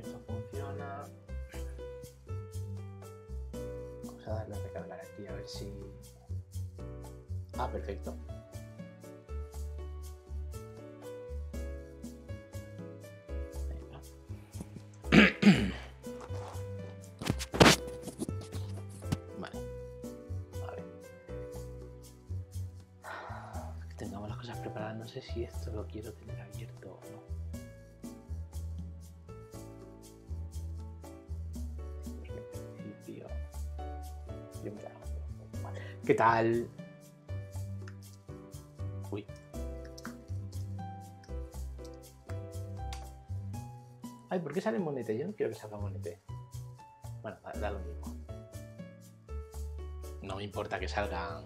esto funciona. Vamos a darle a recargar aquí a ver si. Ah, perfecto. Vale. Que tengamos las cosas preparadas. No sé si esto lo quiero tener. ¿Qué tal? Uy. Ay, ¿por qué sale monete? Yo no quiero que salga monete. Bueno, da, lo mismo. No me importa que salgan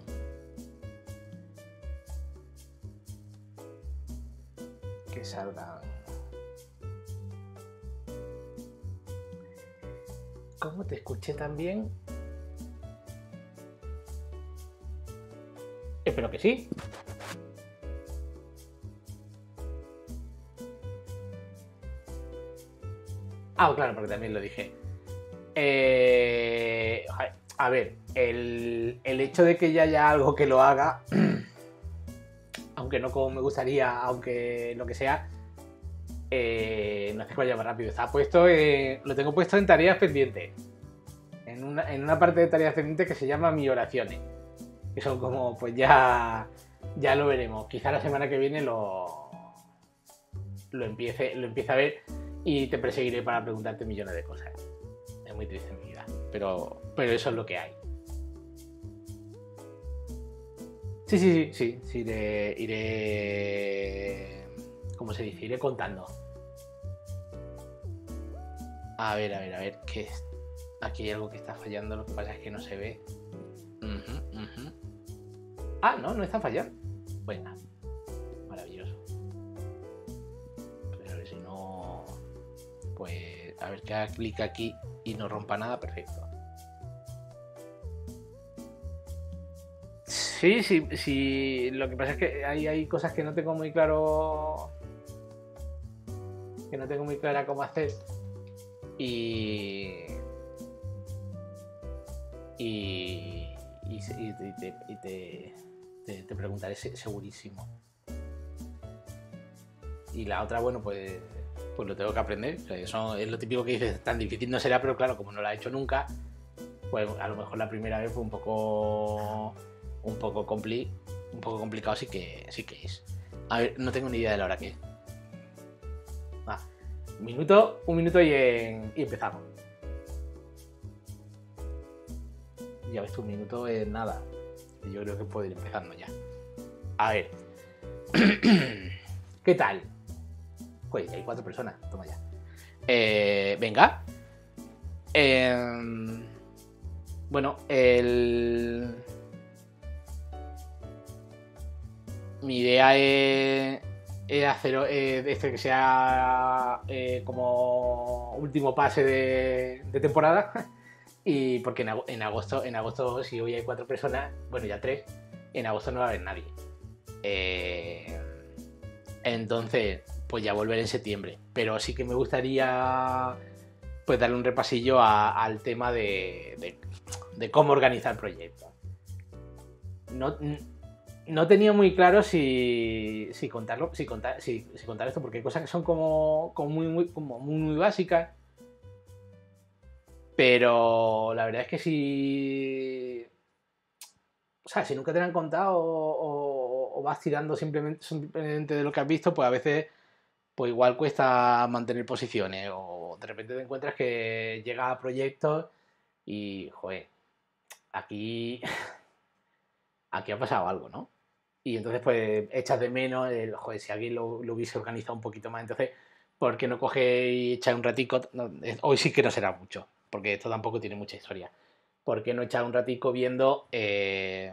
que salgan. ¿Cómo te escuché tan bien? Espero que sí. Ah, claro, porque también lo dije. Eh, a ver, el, hecho de que ya haya algo que lo haga, aunque no como me gustaría, aunque lo que sea, eh, no sé cuál más rápido. Está puesto, lo tengo puesto en tareas pendientes. En una, parte de tareas pendientes que se llama mi oraciones. son como, pues ya, ya lo veremos. Quizá la semana que viene lo, lo, empiece, lo empieza a ver y te perseguiré para preguntarte millones de cosas. Es muy triste mi vida, pero, eso es lo que hay. Sí, sí, sí, sí, sí iré, iré... ¿Cómo se dice? Iré contando. A ver, a ver, a ver, que aquí hay algo que está fallando, lo que pasa es que no se ve. Ah, no, no está fallando. Buena. Maravilloso. Pero si no. Pues a ver que haga clic aquí y no rompa nada, perfecto. Sí, sí, sí. Lo que pasa es que hay, hay cosas que no tengo muy claro. Que no tengo muy clara cómo hacer. Y. Y y, te, preguntaré segurísimo. Y la otra, bueno, pues, pues lo tengo que aprender. es lo típico que dices, tan difícil no será, pero claro, como no lo he hecho nunca, pues a lo mejor la primera vez fue un poco un poco compli, un poco complicado sí que sí que es. A ver, no tengo ni idea de la hora que es. Ah, un minuto, un minuto y empezamos. ya ves un minuto es nada. Yo creo que puedo ir empezando ya. A ver. ¿Qué tal? Pues hay cuatro personas, toma ya. Eh, venga. Em, bueno, el... Mi idea es, hacer eh, este que sea eh, como último pase de, de temporada Y porque en, agosto, en agosto, si hoy hay cuatro personas, bueno, ya tres, en agosto no va a haber nadie. Eh, entonces, pues ya volver en septiembre. Pero sí que me gustaría pues darle un repasillo al tema de, cómo organizar proyectos. No, no tenía muy claro si, contarlo, si contar, esto, porque hay cosas que son como, muy, muy, como muy, muy básicas pero la verdad es que si. O sea, si nunca te lo han contado o, vas tirando simplemente, de lo que has visto, pues a veces pues igual cuesta mantener posiciones. O de repente te encuentras que llegas a proyectos y, joder, aquí. Aquí ha pasado algo, ¿no? Y entonces, pues, echas de menos el, joder, si alguien lo, hubiese organizado un poquito más. Entonces, ¿por qué no coge y echa un ratico? hoy sí que no será mucho porque esto tampoco tiene mucha historia. ¿Por qué no echar un ratico viendo eh,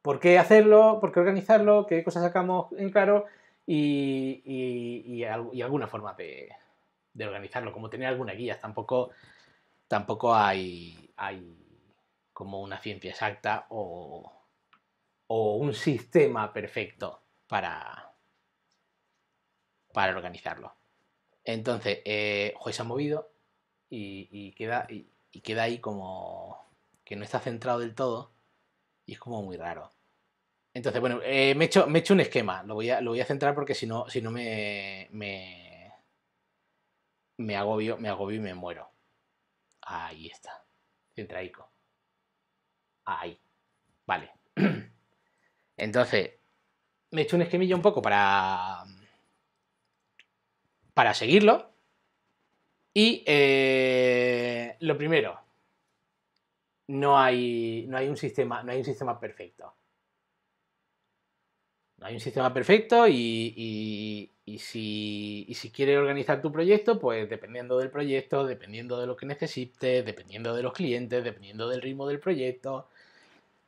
por qué hacerlo, por qué organizarlo, qué cosas sacamos en claro y, alguna forma de, organizarlo, como tener alguna guía. Tampoco, tampoco hay, como una ciencia exacta o, o un sistema perfecto para, para organizarlo. Entonces, eh, se ha movido y, queda, y, queda ahí como que no está centrado del todo y es como muy raro. Entonces, bueno, eh, me, he hecho, un esquema, lo voy a, lo voy a centrar porque si no, si no me, me, me agobio, me agobio y me muero. Ahí está, centraico. Ahí, vale. Entonces, me he hecho un esquemillo un poco para, para seguirlo. Y eh, lo primero, no hay, no hay un sistema, no hay un sistema perfecto. No hay un sistema perfecto y, si, y, si, quieres organizar tu proyecto, pues dependiendo del proyecto, dependiendo de lo que necesites, dependiendo de los clientes, dependiendo del ritmo del proyecto,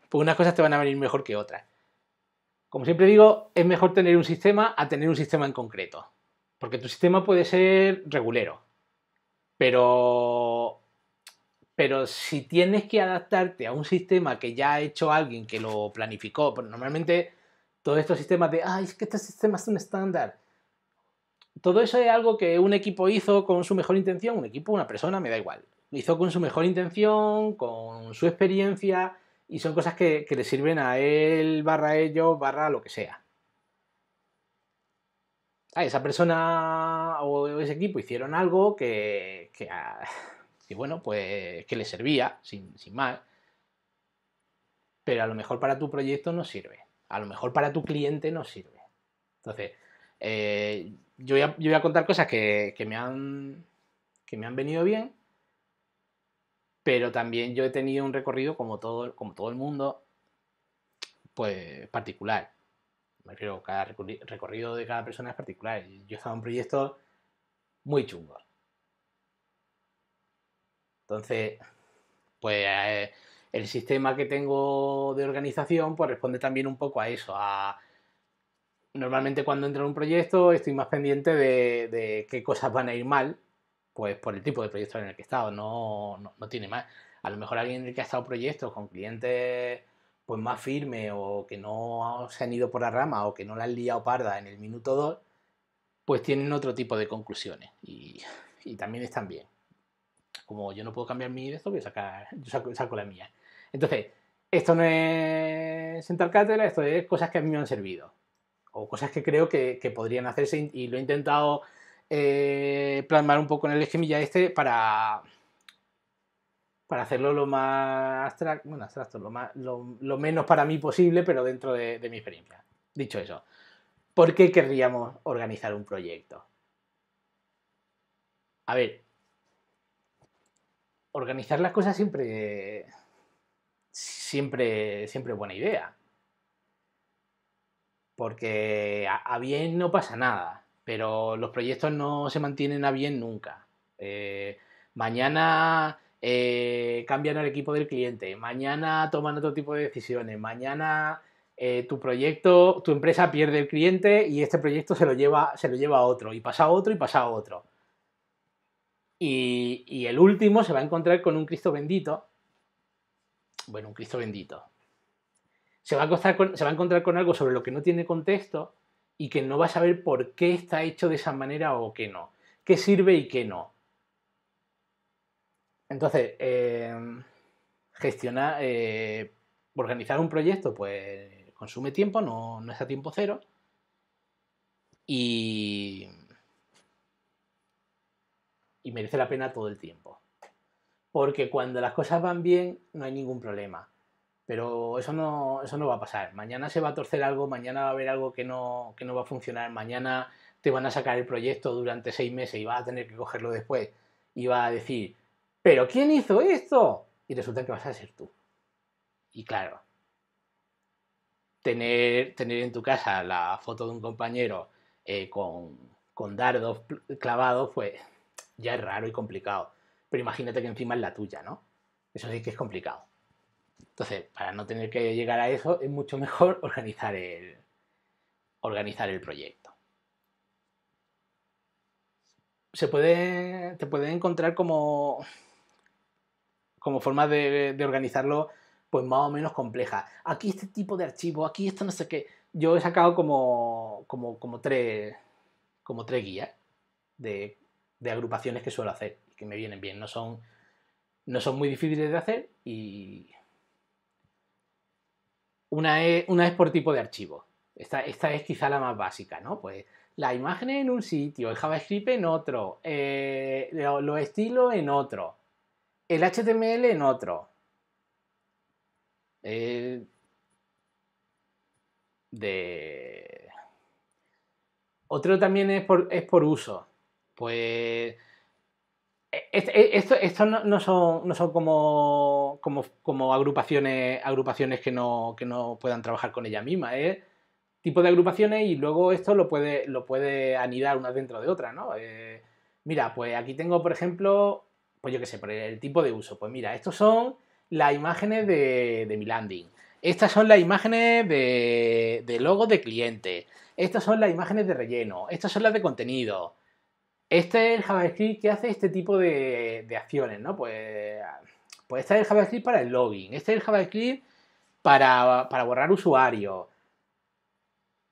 pues unas cosas te van a venir mejor que otras. Como siempre digo, es mejor tener un sistema a tener un sistema en concreto. Porque tu sistema puede ser regulero, pero, pero si tienes que adaptarte a un sistema que ya ha hecho alguien que lo planificó, porque normalmente todos estos sistemas de, ay, es que este sistema es un estándar. Todo eso es algo que un equipo hizo con su mejor intención, un equipo, una persona, me da igual. Lo hizo con su mejor intención, con su experiencia, y son cosas que, que le sirven a él, barra ellos, barra lo que sea esa persona o ese equipo hicieron algo que, que, bueno, pues que le servía, sin, sin más, pero a lo mejor para tu proyecto no sirve, a lo mejor para tu cliente no sirve. Entonces, eh, yo, voy a, contar cosas que, que, me han, que me han venido bien, pero también yo he tenido un recorrido como todo, como todo el mundo, pues particular creo refiero, cada recorrido de cada persona es particular. Yo estaba en proyectos muy chungos. Entonces, pues eh, el sistema que tengo de organización pues responde también un poco a eso. Normalmente cuando entro en un proyecto estoy más pendiente de, qué cosas van a ir mal, pues por el tipo de proyecto en el que he estado, no, tiene más. A lo mejor alguien en el que ha estado proyectos con clientes pues más firme o que no se han ido por la rama o que no la han liado parda en el minuto 2, pues tienen otro tipo de conclusiones y, también están bien. Como yo no puedo cambiar mi esto, voy a sacar, yo saco, la mía. Entonces, esto no es sentar cátedra, esto es cosas que a mí me han servido o cosas que creo que, podrían hacerse y lo he intentado eh, plasmar un poco en el esquemilla este para, para hacerlo lo más abstracto, bueno, abstracto lo, más, lo, menos para mí posible, pero dentro de, mi experiencia. Dicho eso, ¿por qué querríamos organizar un proyecto? A ver, organizar las cosas siempre, siempre, siempre es buena idea. Porque a, bien no pasa nada, pero los proyectos no se mantienen a bien nunca. Eh, mañana eh, cambian al equipo del cliente, mañana toman otro tipo de decisiones, mañana eh, tu proyecto, tu empresa pierde el cliente y este proyecto se lo lleva, se lo lleva a otro, y pasa a otro y pasa a otro. Y, el último se va a encontrar con un Cristo bendito. Bueno, un Cristo bendito. Se va, a se va a encontrar con algo sobre lo que no tiene contexto y que no va a saber por qué está hecho de esa manera o qué no, qué sirve y qué no. Entonces, eh, gestionar, eh, organizar un proyecto, pues consume tiempo, no, no es a tiempo cero. Y, y merece la pena todo el tiempo. Porque cuando las cosas van bien, no hay ningún problema. Pero eso no, eso no va a pasar. Mañana se va a torcer algo, mañana va a haber algo que no, que no va a funcionar, mañana te van a sacar el proyecto durante seis meses y vas a tener que cogerlo después. Y vas a decir, ¿pero quién hizo esto? Y resulta que vas a ser tú. Y claro, tener, tener en tu casa la foto de un compañero eh, con, con dardos clavados, pues ya es raro y complicado. Pero imagínate que encima es la tuya, ¿no? Eso sí que es complicado. Entonces, para no tener que llegar a eso, es mucho mejor organizar el, organizar el proyecto. Se puede, te puede encontrar como como forma de, organizarlo, pues más o menos compleja. Aquí este tipo de archivo, aquí esto no sé qué. Yo he sacado como, como, como, tres, como tres guías de, agrupaciones que suelo hacer y que me vienen bien. No son, no son muy difíciles de hacer y una es, una por tipo de archivo. Esta, esta es quizá la más básica, ¿no? Pues la imagen en un sitio, el JavaScript en otro, eh, los estilos en otro, el HTML en otro. Eh, otro también es por, uso. Pues... E, e, e, esto, no, son, como, agrupaciones, que, no, puedan trabajar con ella misma, ¿eh? tipo de agrupaciones y luego esto lo puede, anidar una dentro de otra, ¿no? Eh, mira, pues aquí tengo, por ejemplo, pues yo qué sé, por el tipo de uso. Pues mira, estos son las imágenes de, mi landing. Estas son las imágenes de, de logos de cliente. Estas son las imágenes de relleno. Estas son las de contenido. Este es el JavaScript que hace este tipo de, acciones, ¿no? Pues, pues este es el JavaScript para el login. Este es el JavaScript para, borrar usuario.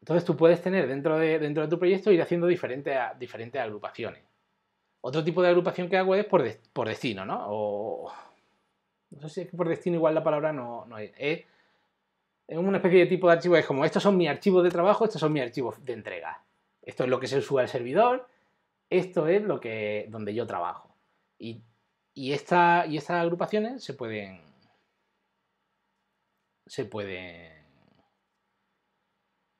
Entonces tú puedes tener dentro de, dentro de tu proyecto ir haciendo diferentes, diferentes agrupaciones. Otro tipo de agrupación que hago es por, destino, ¿no? O, no sé si es que por destino igual la palabra no, es. Es una especie de tipo de archivo, es como estos son mis archivos de trabajo, estos son mis archivos de entrega. Esto es lo que se sube al servidor, esto es lo que, donde yo trabajo. Y, y estas agrupaciones se pueden... Se pueden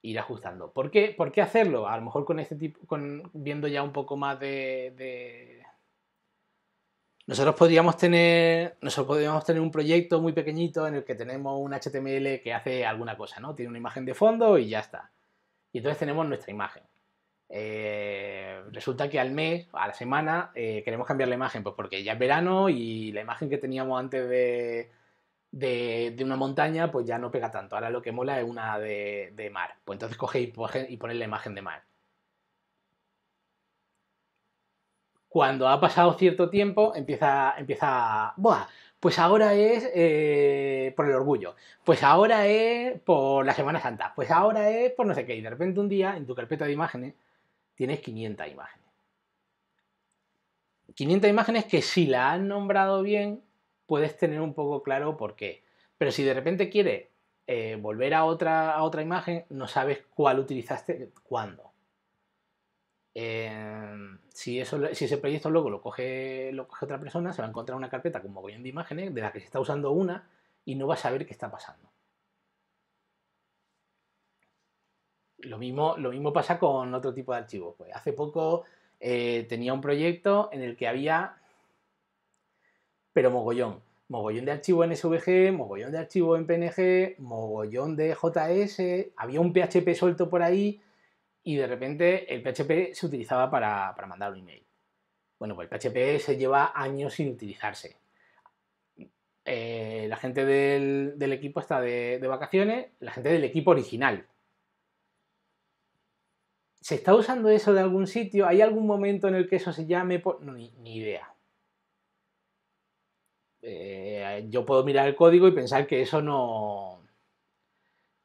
ir ajustando. ¿Por qué, ¿Por qué hacerlo? A lo mejor con este tipo, con, viendo ya un poco más de, Nosotros podríamos tener, nosotros podríamos tener un proyecto muy pequeñito en el que tenemos un HTML que hace alguna cosa, ¿no? Tiene una imagen de fondo y ya está. Y entonces tenemos nuestra imagen. Eh, resulta que al mes, a la semana, eh, queremos cambiar la imagen, pues porque ya es verano y la imagen que teníamos antes de, de, una montaña, pues ya no pega tanto. Ahora lo que mola es una de, de mar. Pues entonces coge y, ponéis la imagen de mar. Cuando ha pasado cierto tiempo, empieza, empieza Buah, pues ahora es eh, por el orgullo, pues ahora es por la Semana Santa, pues ahora es por no sé qué. Y de repente un día, en tu carpeta de imágenes, tienes 500 imágenes. 500 imágenes que si la han nombrado bien, puedes tener un poco claro por qué. Pero si de repente quieres eh, volver a otra, otra imagen, no sabes cuál utilizaste cuándo. Em, si, eso, si ese proyecto luego lo coge, lo otra persona, se va a encontrar una carpeta con mogollón de imágenes de la que se está usando una y no va a saber qué está pasando. Lo mismo, lo mismo pasa con otro tipo de archivos. Pues hace poco eh, tenía un proyecto en el que había pero mogollón. Mogollón de archivo en SVG, mogollón de archivo en PNG, mogollón de JS, había un PHP suelto por ahí y de repente el PHP se utilizaba para, mandar un email. Bueno, pues el PHP se lleva años sin utilizarse. Eh, la gente del, equipo está de, vacaciones, la gente del equipo original. ¿Se está usando eso de algún sitio? ¿Hay algún momento en el que eso se llame? No, ni idea. Eh, yo puedo mirar el código y pensar que eso no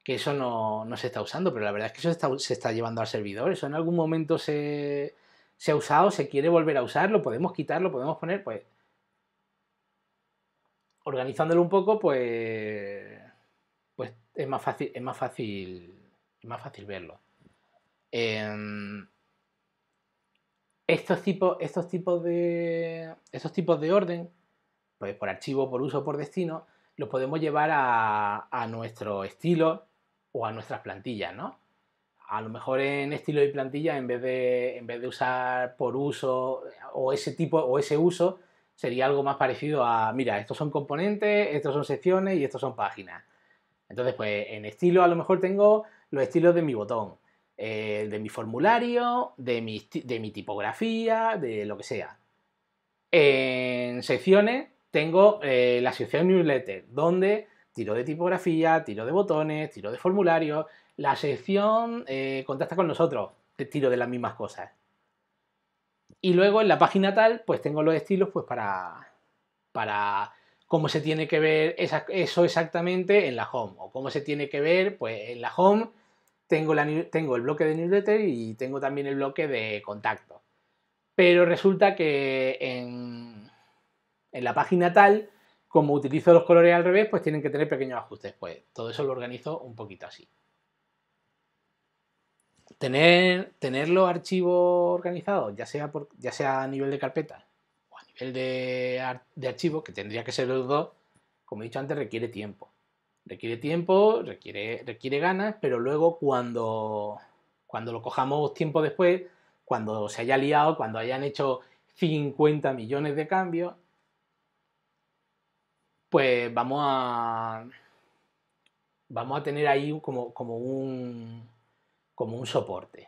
que eso no, se está usando, pero la verdad es que eso se está llevando al servidor, eso en algún momento se, ha usado, se quiere volver a usar, lo podemos quitar, lo podemos poner, pues organizándolo un poco, pues, pues es más fácil, es más fácil, es más fácil verlo. Em, estos tipos, estos tipos de, estos tipos de orden pues por archivo, por uso, por destino, los podemos llevar a, nuestro estilo o a nuestras plantillas, ¿no? A lo mejor en estilo y plantilla, en vez de, en vez de usar por uso o ese tipo o ese uso, sería algo más parecido a, mira, estos son componentes, estos son secciones y estos son páginas. Entonces, pues en estilo a lo mejor tengo los estilos de mi botón, de mi formulario, de de mi tipografía, de lo que sea. En secciones tengo eh, la sección newsletter, donde tiro de tipografía, tiro de botones, tiro de formularios. La sección eh, contacta con nosotros, tiro de las mismas cosas. Y luego en la página tal, pues tengo los estilos pues para, para cómo se tiene que ver eso exactamente en la home. O cómo se tiene que ver, pues en la home tengo, la, tengo el bloque de newsletter y tengo también el bloque de contacto. Pero resulta que en, en la página tal, como utilizo los colores al revés, pues tienen que tener pequeños ajustes. Pues todo eso lo organizo un poquito así. Tener, tener los archivos organizados, ya sea, ya sea a nivel de carpeta o a nivel de, de archivo, que tendría que ser los dos, como he dicho antes, requiere tiempo. Requiere tiempo, requiere, requiere ganas, pero luego cuando, cuando lo cojamos tiempo después, cuando se haya liado, cuando hayan hecho 50 millones de cambios, pues vamos a, vamos a tener ahí como, un, como un soporte.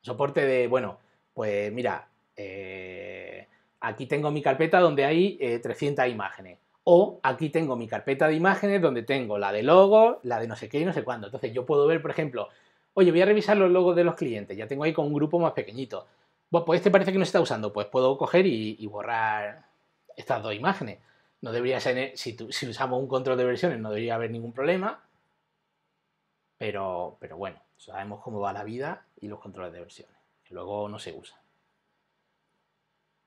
soporte de, bueno, pues mira, eh, aquí tengo mi carpeta donde hay 300 eh, imágenes. O aquí tengo mi carpeta de imágenes donde tengo la de logo, la de no sé qué y no sé cuándo. Entonces yo puedo ver, por ejemplo, oye, voy a revisar los logos de los clientes. Ya tengo ahí con un grupo más pequeñito. Pues este parece que no se está usando. Pues puedo coger y borrar estas dos imágenes. No debería ser, e, si, usamos un control de versiones, no debería haber ningún problema. Pero, bueno, sabemos cómo va la vida y los controles de versiones, luego no se usan.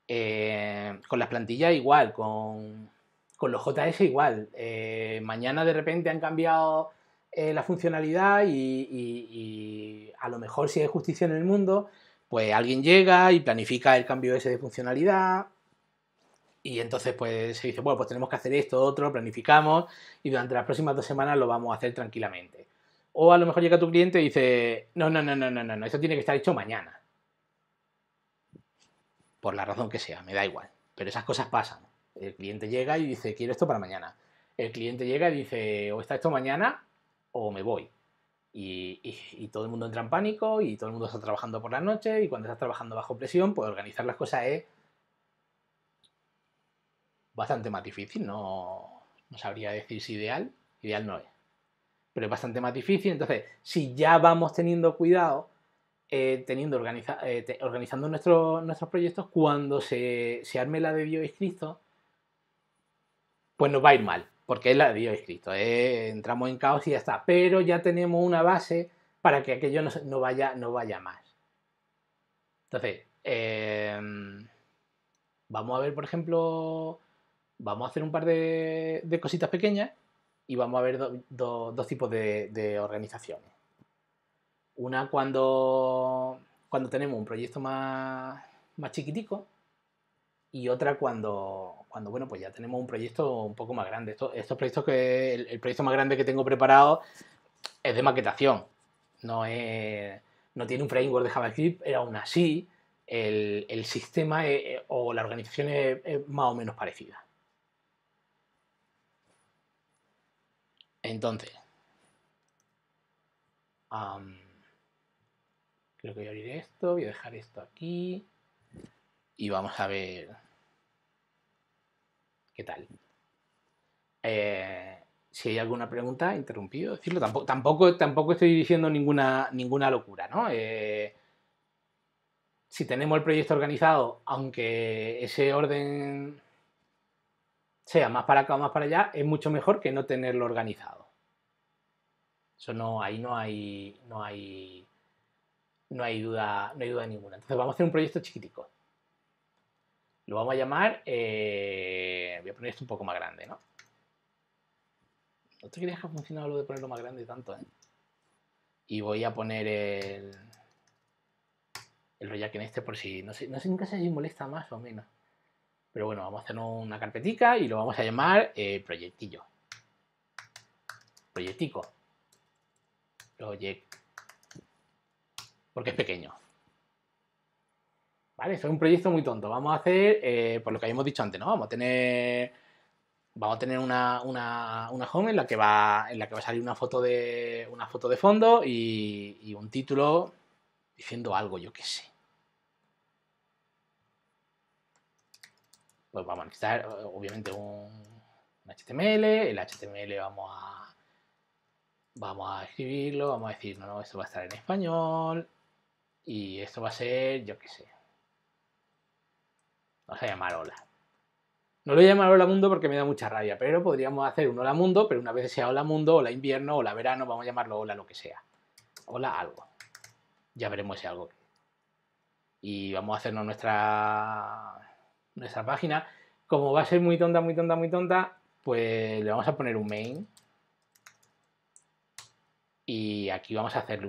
Eh, con las plantillas igual, con, los JS igual. Eh, mañana de repente han cambiado eh, la funcionalidad y, a lo mejor si hay justicia en el mundo, pues alguien llega y planifica el cambio ese de funcionalidad y entonces pues se dice, bueno, pues tenemos que hacer esto, otro, planificamos y durante las próximas dos semanas lo vamos a hacer tranquilamente. O a lo mejor llega tu cliente y dice, no, no, no, no, no, no, esto tiene que estar hecho mañana. Por la razón que sea, me da igual. Pero esas cosas pasan. El cliente llega y dice, quiero esto para mañana. El cliente llega y dice, o está esto mañana o me voy. Y, y, todo el mundo entra en pánico y todo el mundo está trabajando por la noche y cuando estás trabajando bajo presión, pues organizar las cosas es bastante más difícil, no, sabría decir si ideal, ideal no es, pero es bastante más difícil, entonces si ya vamos teniendo cuidado, eh, teniendo eh, organizando nuestros proyectos, cuando se, arme la de Dios Cristo, pues nos va a ir mal, porque es la de Dios Cristo, eh, entramos en caos y ya está, pero ya tenemos una base para que aquello no, vaya, no vaya más. Entonces, em, vamos a ver, por ejemplo, vamos a hacer un par de, cositas pequeñas y vamos a ver dos tipos de, organizaciones. Una cuando, cuando tenemos un proyecto más, más chiquitico y otra cuando, cuando bueno, pues ya tenemos un proyecto un poco más grande. estos proyectos que el, proyecto más grande que tengo preparado es de maquetación. No, no tiene un framework de JavaScript, pero aún así el, sistema o la organización es más o menos parecida. Entonces, creo que voy a abrir esto, voy a dejar esto aquí y vamos a ver qué tal. Eh, si hay alguna pregunta, interrumpido, decirlo, tampoco, tampoco, tampoco estoy diciendo ninguna, ninguna locura, ¿no? Eh, si tenemos el proyecto organizado, aunque ese orden sea más para acá o más para allá, es mucho mejor que no tenerlo organizado. Eso no, ahí no hay, no hay, no hay duda, no hay duda ninguna. Entonces vamos a hacer un proyecto chiquitico. Lo vamos a llamar, eh, voy a poner esto un poco más grande, ¿no? No te creías que ha funcionado lo de ponerlo más grande tanto, ¿eh? Y voy a poner el, el aquí en este por si, no sé, no nunca sé si molesta más o menos. Pero bueno, vamos a hacer una carpetica y lo vamos a llamar eh, proyectillo. Proyectico. Project. Porque es pequeño. Vale, es un proyecto muy tonto. Vamos a hacer, eh, por lo que habíamos dicho antes, ¿no? Vamos a tener vamos a tener una, home en la que va la que va a salir una foto de una foto de fondo y, y un título diciendo algo yo qué sé pues vamos a necesitar obviamente un, HTML, el HTML vamos a, vamos a escribirlo, vamos a decir, no, no, esto va a estar en español y esto va a ser, yo qué sé, vamos a llamar hola. No lo voy a llamar Hola Mundo porque me da mucha rabia, pero podríamos hacer un Hola Mundo, pero una vez sea Hola Mundo, Hola Invierno, Hola Verano, vamos a llamarlo Hola lo que sea. Hola algo. Ya veremos si algo. Y vamos a hacernos nuestra nuestra página, como va a ser muy tonta, muy tonta, muy tonta, pues le vamos a poner un main. Y aquí vamos a hacer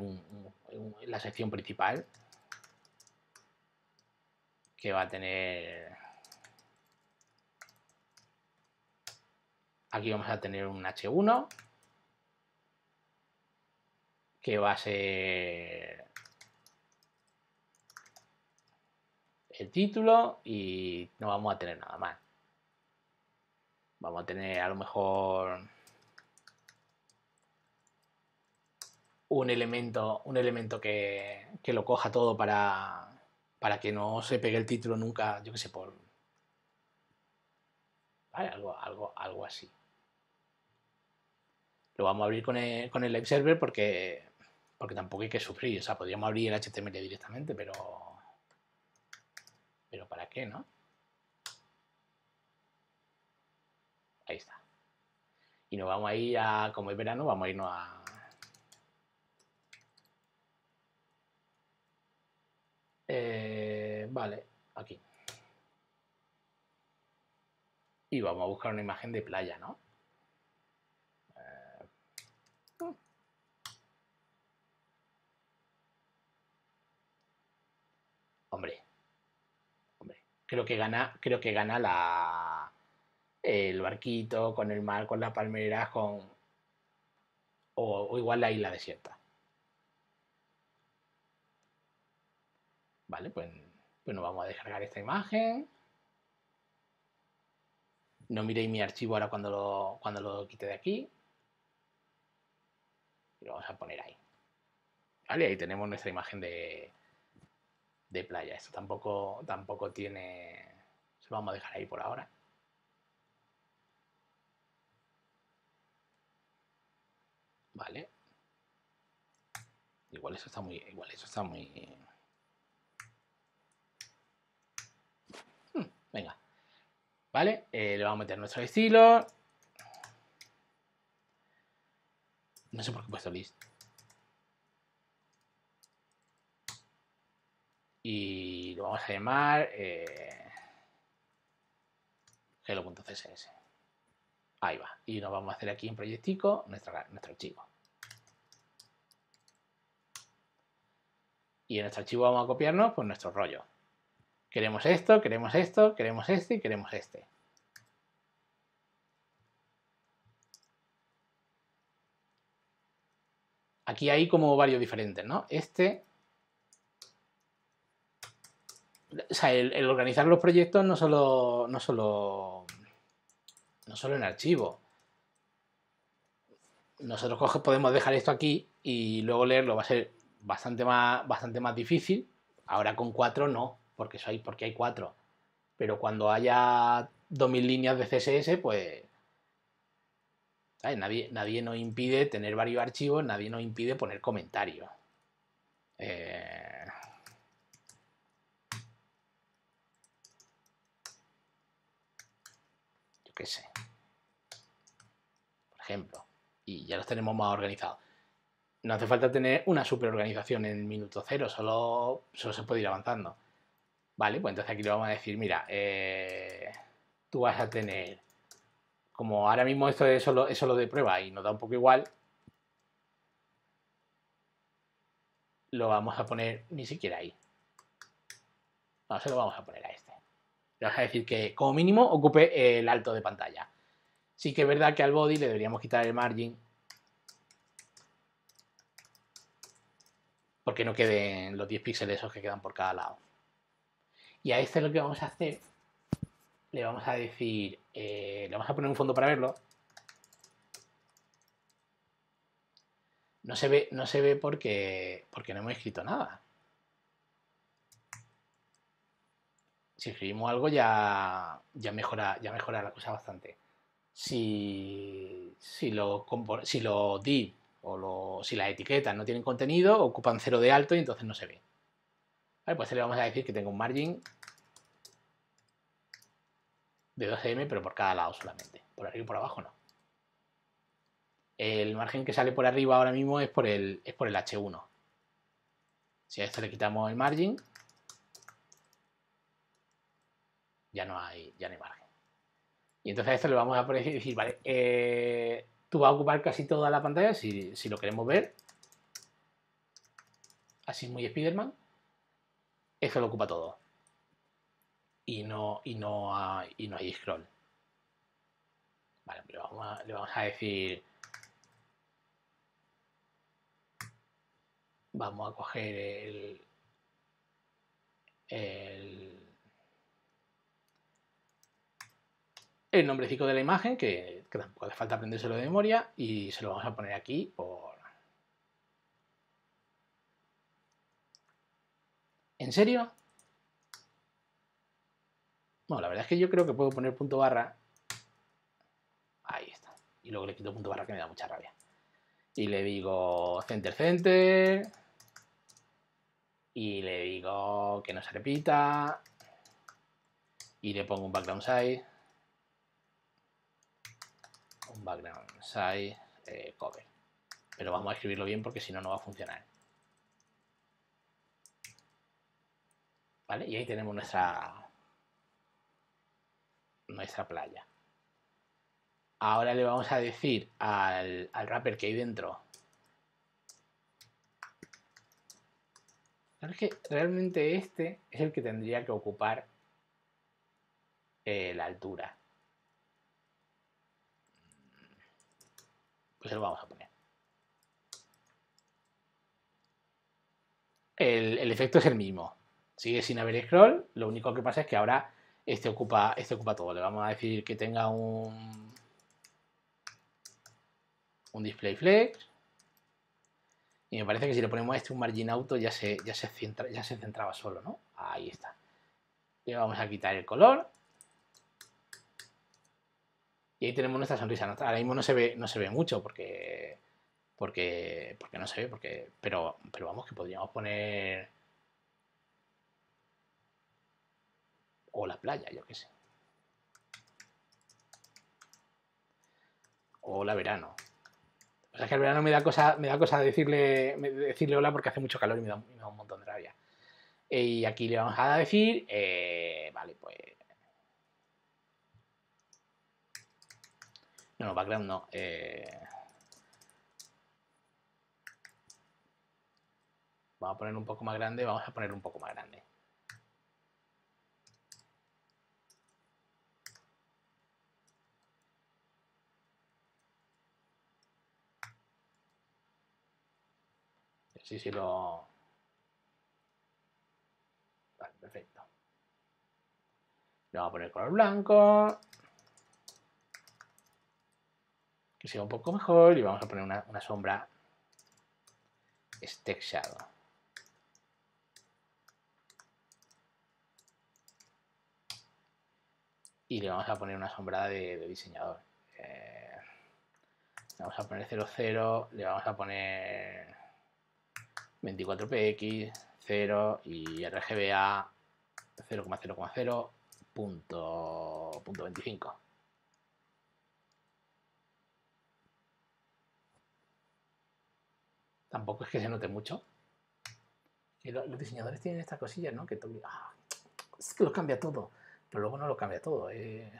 la sección principal, que va a tener... Aquí vamos a tener un H1, que va a ser el título y no vamos a tener nada más. Vamos a tener a lo mejor un elemento, un elemento que, que lo coja todo para, para que no se pegue el título nunca, yo que sé, por... algo, algo, algo así. Lo vamos a abrir con el, con el live server porque, porque tampoco hay que sufrir. O sea, podríamos abrir el HTML directamente, pero pero ¿para qué, no? Ahí está. Y nos vamos a ir a, como es verano, vamos a irnos a... Eh, vale, aquí. Y vamos a buscar una imagen de playa, ¿no? Eh, mm. Hombre creo que gana, creo que gana la, el barquito, con el mar, con las palmeras, con. O, igual la isla desierta. Vale, pues, pues, nos vamos a descargar esta imagen. No miréis mi archivo ahora cuando lo, cuando lo quite de aquí. Y lo vamos a poner ahí. Vale, ahí tenemos nuestra imagen de, de playa. eso tampoco, tampoco tiene... Se lo vamos a dejar ahí por ahora. Vale. Igual eso está muy... Igual eso está muy... Hmm, venga. ¿Vale? Eh, le vamos a meter nuestro estilo. No sé por qué he puesto listo. y lo vamos a llamar eh, hello.css. Ahí va. Y nos vamos a hacer aquí en proyectico nuestro archivo. Y en nuestro archivo vamos a copiarnos pues, nuestro rollo. Queremos esto, queremos esto, queremos este y queremos este. Aquí hay como varios diferentes, ¿no? Este o sea, el, organizar los proyectos no solo, no solo, no solo en archivo. Nosotros podemos dejar esto aquí y luego leerlo va a ser bastante más, bastante más difícil. Ahora con cuatro no, porque, porque hay cuatro. Pero cuando haya 2000 líneas de CSS, pues Nadie, nadie, nos impide tener varios archivos, nadie nos impide poner comentarios. Eh, que sé. Por ejemplo. Y ya los tenemos más organizados. No hace falta tener una super organización en minuto cero, solo, solo se puede ir avanzando. Vale, pues entonces aquí le vamos a decir, mira, eh, tú vas a tener, como ahora mismo esto es solo, es solo de prueba y nos da un poco igual, lo vamos a poner ni siquiera ahí. No, se lo vamos a poner a este vas a decir que como mínimo ocupe el alto de pantalla. Sí que es verdad que al body le deberíamos quitar el margin porque no queden los 10 píxeles esos que quedan por cada lado. Y a este lo que vamos a hacer, le vamos a decir, eh, le vamos a poner un fondo para verlo. No se ve, no se ve porque, porque no hemos escrito nada. si escribimos algo ya, ya, mejora, ya mejora la cosa bastante. Si, si, lo, si lo div o si las etiquetas no tienen contenido, ocupan cero de alto y entonces no se ve. Vale, pues le vamos a decir que tengo un margin de 2M, pero por cada lado solamente. Por arriba y por abajo no. El margen que sale por arriba ahora mismo es por el, es por el H1. Si a esto le quitamos el margin, ya no hay, ya no margen. Y entonces a esto le vamos a poner decir, vale, eh, tú vas a ocupar casi toda la pantalla si, lo queremos ver. Así muy Spiderman. man Eso lo ocupa todo. Y no, y no, hay, y no hay scroll. Vale, le vamos a, le vamos a decir... Vamos a coger el, el el nombrecico de la imagen, que, que tampoco hace falta aprendérselo de memoria, y se lo vamos a poner aquí por... ¿En serio? Bueno, la verdad es que yo creo que puedo poner punto barra. Ahí está. Y luego le quito punto barra que me da mucha rabia. Y le digo center center. Y le digo que no se repita. Y le pongo un background size un background size eh, cover. Pero vamos a escribirlo bien porque si no, no va a funcionar. ¿Vale? Y ahí tenemos nuestra, nuestra playa. Ahora le vamos a decir al, al wrapper que hay dentro. que realmente este es el que tendría que ocupar eh, la altura. lo vamos a poner. El, efecto es el mismo. Sigue sin haber scroll, lo único que pasa es que ahora este ocupa, este ocupa todo. Le vamos a decir que tenga un, un display flex. Y me parece que si le ponemos este un margin auto ya se, ya se, centra, ya se centraba solo, ¿no? Ahí está. Le vamos a quitar el color y ahí tenemos nuestra sonrisa. Ahora mismo no se ve, no se ve mucho porque, porque, porque no se ve, porque, pero, pero vamos, que podríamos poner... O la playa, yo qué sé. hola verano. O sea, que el verano me da cosa, me da cosa decirle, decirle hola porque hace mucho calor y me da, un montón de rabia. Eh, y aquí le vamos a decir, eh, vale, pues No, va background no. Eh. Vamos a poner un poco más grande, vamos a poner un poco más grande. Sí, sí lo... Vale, perfecto. Le vamos a poner color blanco. que sea un poco mejor y vamos a poner una, sombra stack shadow. Y le vamos a poner una sombra de, diseñador. Eh, le vamos a poner 00, le vamos a poner 24px, 0 y RGBA 0,0,0.25. tampoco es que se note mucho. los diseñadores tienen estas cosillas, ¿no? Que ah, es que lo cambia todo, pero luego no lo cambia todo. Eh.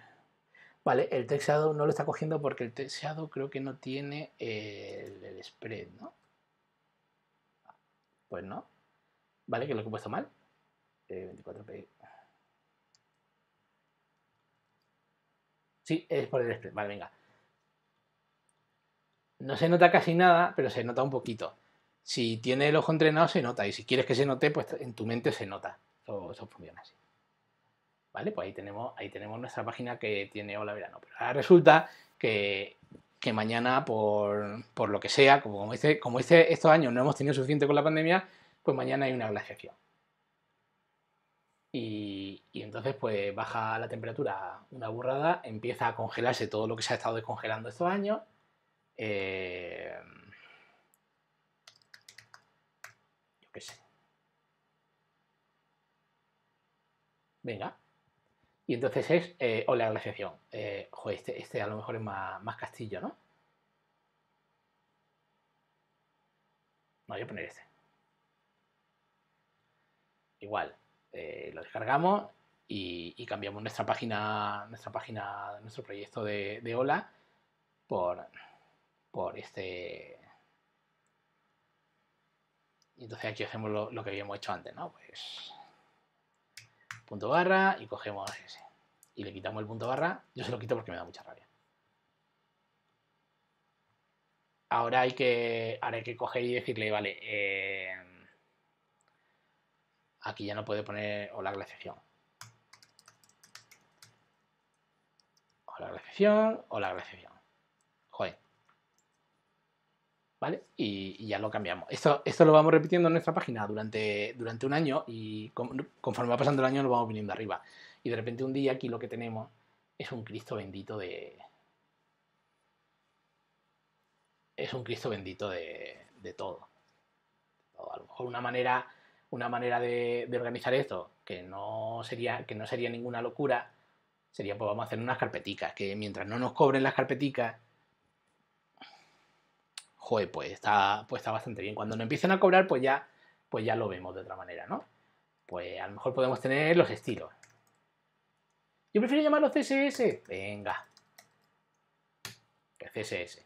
Vale, el text no lo está cogiendo porque el text creo que no tiene eh, el, spread, ¿no? Pues no. Vale, que lo que he puesto mal. 24p. Eh, sí, es por el spread. Vale, venga. No se nota casi nada, pero se nota un poquito si tiene el ojo entrenado se nota y si quieres que se note, pues en tu mente se nota. Eso, funciona así. ¿Vale? Pues ahí tenemos, ahí tenemos nuestra página que tiene Hola Verano. Pero ahora resulta que, mañana, por, lo que sea, como, dice, como estos años no hemos tenido suficiente con la pandemia, pues mañana hay una glaciación. Y, y, entonces pues baja la temperatura una burrada, empieza a congelarse todo lo que se ha estado descongelando estos años. Eh, venga. Y entonces es, eh, o la glaciación. Eh, este, este, a lo mejor es más, castillo, ¿no? No, voy a poner este. Igual, eh, lo descargamos y, cambiamos nuestra página, nuestra página, nuestro proyecto de, hola por, este. Y entonces aquí hacemos lo que habíamos hecho antes, ¿no? Pues punto barra y cogemos ese. Y le quitamos el punto barra. Yo se lo quito porque me da mucha rabia. Ahora hay que, que coger y decirle, vale, eh, aquí ya no puede poner o la glaciación. O la recepción o la glaciación. Y, ya lo cambiamos. Esto, esto, lo vamos repitiendo en nuestra página durante, durante un año y conforme va pasando el año lo vamos viniendo arriba. Y de repente un día aquí lo que tenemos es un Cristo bendito de... Es un Cristo bendito de, todo. O a lo mejor una manera, una manera de, de, organizar esto, que no, sería, que no sería ninguna locura, sería pues vamos a hacer unas carpeticas, que mientras no nos cobren las carpeticas, joder, pues está, pues está bastante bien. Cuando no empiecen a cobrar, pues ya, pues ya lo vemos de otra manera, ¿no? Pues a lo mejor podemos tener los estilos. Yo prefiero llamarlo CSS. Venga. CSS.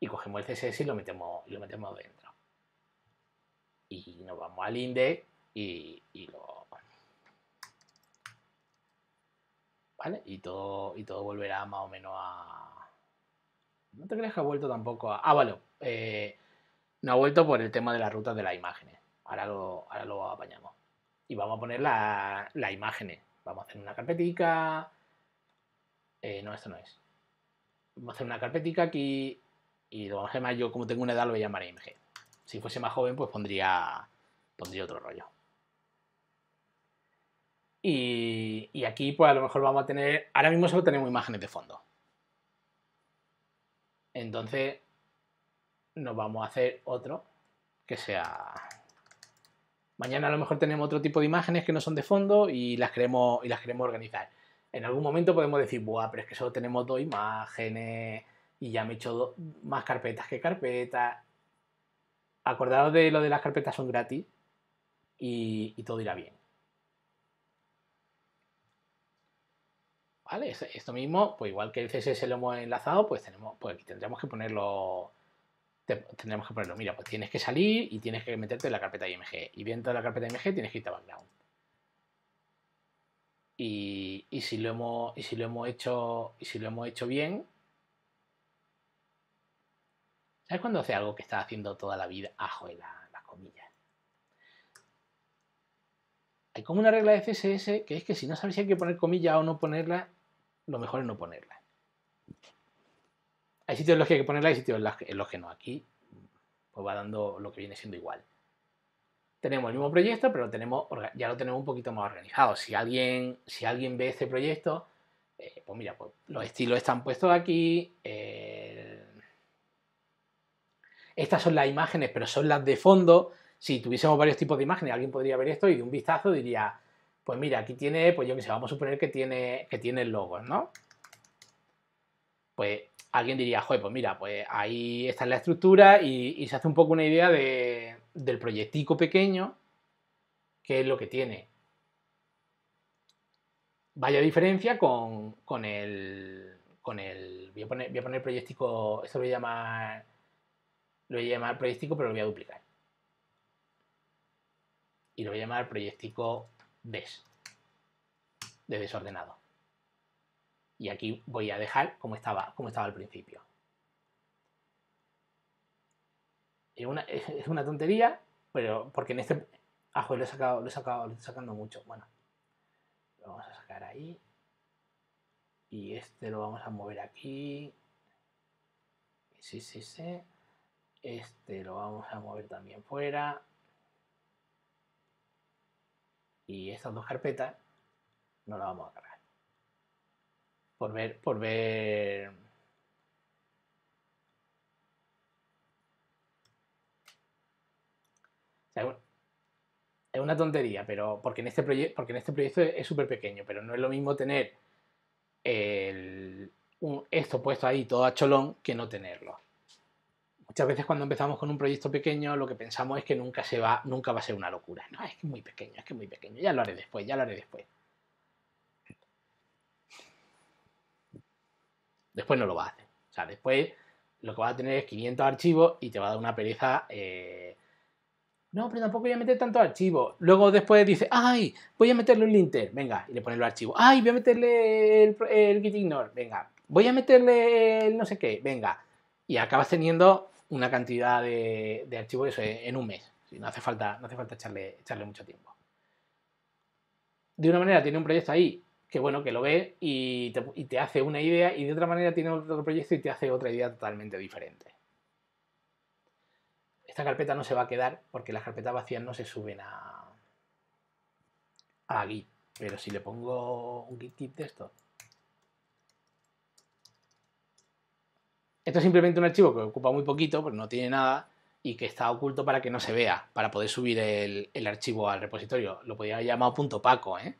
Y cogemos el CSS y lo metemos, y lo metemos dentro. Y nos vamos al index y, y lo... ¿Vale? Y todo, y todo volverá más o menos a, no te creas que ha vuelto tampoco a. Ah, vale. Eh, no ha vuelto por el tema de las rutas de las imágenes. Ahora lo, ahora lo apañamos. Y vamos a poner las la imágenes. Vamos a hacer una carpetica. Eh, no, esto no es. Vamos a hacer una carpetica aquí. Y lo más yo como tengo una edad lo voy a llamar IMG. Si fuese más joven, pues pondría, otro rollo. Y, y, aquí, pues a lo mejor vamos a tener. Ahora mismo solo tenemos imágenes de fondo. Entonces nos vamos a hacer otro que sea... Mañana a lo mejor tenemos otro tipo de imágenes que no son de fondo y las queremos, y las queremos organizar. En algún momento podemos decir, Buah, pero es que solo tenemos dos imágenes y ya me he hecho más carpetas que carpetas. Acordado de lo de las carpetas son gratis y todo irá bien. Esto mismo, pues igual que el CSS lo hemos enlazado, pues tenemos, pues tendremos que ponerlo, tendremos que ponerlo, mira, pues tienes que salir y tienes que meterte en la carpeta IMG. Y dentro de la carpeta IMG tienes que ir a background. Y, si lo hemos, y si lo hemos hecho, y si lo hemos hecho bien, ¿sabes cuando hace algo que está haciendo toda la vida? Ajo, de las comillas hay como una regla de CSS que es que si no sabes si hay que poner comillas o no ponerla, lo mejor es no ponerla. Hay sitios en los que hay que ponerla y sitios en los que no. Aquí pues va dando lo que viene siendo igual. Tenemos el mismo proyecto, pero tenemos, ya lo tenemos un poquito más organizado. Si alguien, si alguien ve este proyecto, eh, pues mira, pues, los estilos están puestos aquí. Eh, estas son las imágenes, pero son las de fondo. Si tuviésemos varios tipos de imágenes, alguien podría ver esto y de un vistazo diría, pues mira, aquí tiene, pues yo que sé, vamos a suponer que tiene, que tiene logos, ¿no? Pues alguien diría, joder, pues mira, pues ahí está la estructura y, se hace un poco una idea del proyectico pequeño, que es lo que tiene. Vaya diferencia con, con el... Con el voy, a poner, voy a poner proyectico, esto lo voy a llamar, lo voy a llamar proyectico, pero lo voy a duplicar. Y lo voy a llamar proyectico ¿Ves? de desordenado. Y aquí voy a dejar como estaba, como estaba al principio. Es una, es una tontería, pero porque en este... Ajo, ah, lo he sacado, lo he sacado, lo estoy sacando mucho. Bueno, lo vamos a sacar ahí. Y este lo vamos a mover aquí. Sí, sí, sí. Este lo vamos a mover también fuera y estas dos carpetas no las vamos a cargar. Por ver, por ver es una tontería, pero porque en este, porque en este proyecto es súper pequeño, pero no es lo mismo tener esto puesto ahí todo a cholón que no tenerlo muchas veces cuando empezamos con un proyecto pequeño lo que pensamos es que nunca se va, nunca va a ser una locura. No, es que es muy pequeño, es que es muy pequeño, ya lo haré después, ya lo haré después. Después no lo va a hacer. O sea, después lo que va a tener es 500 archivos y te va a dar una pereza. Eh, no, pero tampoco voy a meter tantos archivos. Luego después dice, ay, voy a meterle un linter. Venga, y le pone el archivo. Ay, voy a meterle el, el gitignore. Venga, voy a meterle el no sé qué. Venga. Y acabas teniendo una cantidad de, archivos eh, en un mes. No hace falta, no hace falta echarle, echarle mucho tiempo. De una manera tiene un proyecto ahí que bueno, que lo ve y te, hace una idea y de otra manera tiene otro proyecto y te hace otra idea totalmente diferente. Esta carpeta no se va a quedar porque las carpetas vacías no se suben a, a Git. Pero si le pongo un Git de esto Esto es simplemente un archivo que ocupa muy poquito, pero no tiene nada y que está oculto para que no se vea, para poder subir el, archivo al repositorio. Lo podía haber llamado punto paco, ¿eh?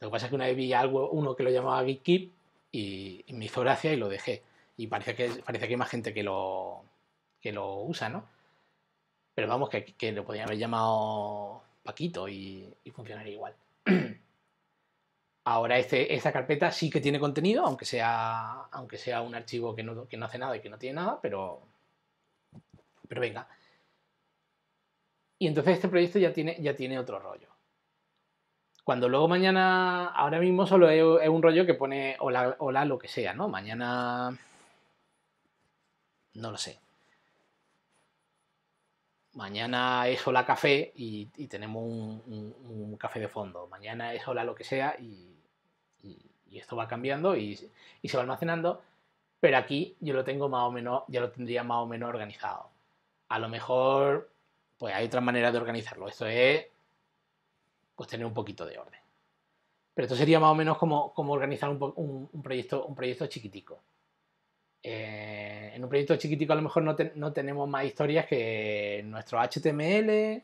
Lo que pasa es que una vez vi algo, uno que lo llamaba GitKeep y, me hizo gracia y lo dejé. Y parece que, parece que hay más gente que lo, que lo usa, ¿no? Pero vamos, que, lo podían haber llamado Paquito y funcionaría igual. Ahora este, esta carpeta sí que tiene contenido, aunque sea, aunque sea un archivo que no, hace nada y que no tiene nada, pero, pero venga. Y entonces este proyecto ya tiene, ya tiene otro rollo. Cuando luego mañana, ahora mismo solo es un rollo que pone hola, hola lo que sea, ¿no? Mañana... No lo sé. Mañana es hola café y, tenemos un, café de fondo. Mañana es hola lo que sea y, y esto va cambiando y, se va almacenando, pero aquí yo lo tengo más o menos, ya lo tendría más o menos organizado. A lo mejor, pues hay otra manera de organizarlo. Esto es, pues tener un poquito de orden. Pero esto sería más o menos como, como organizar un, proyecto, un proyecto chiquitico. Eh, en un proyecto chiquitico a lo mejor no, tenemos más historias que nuestro HTML,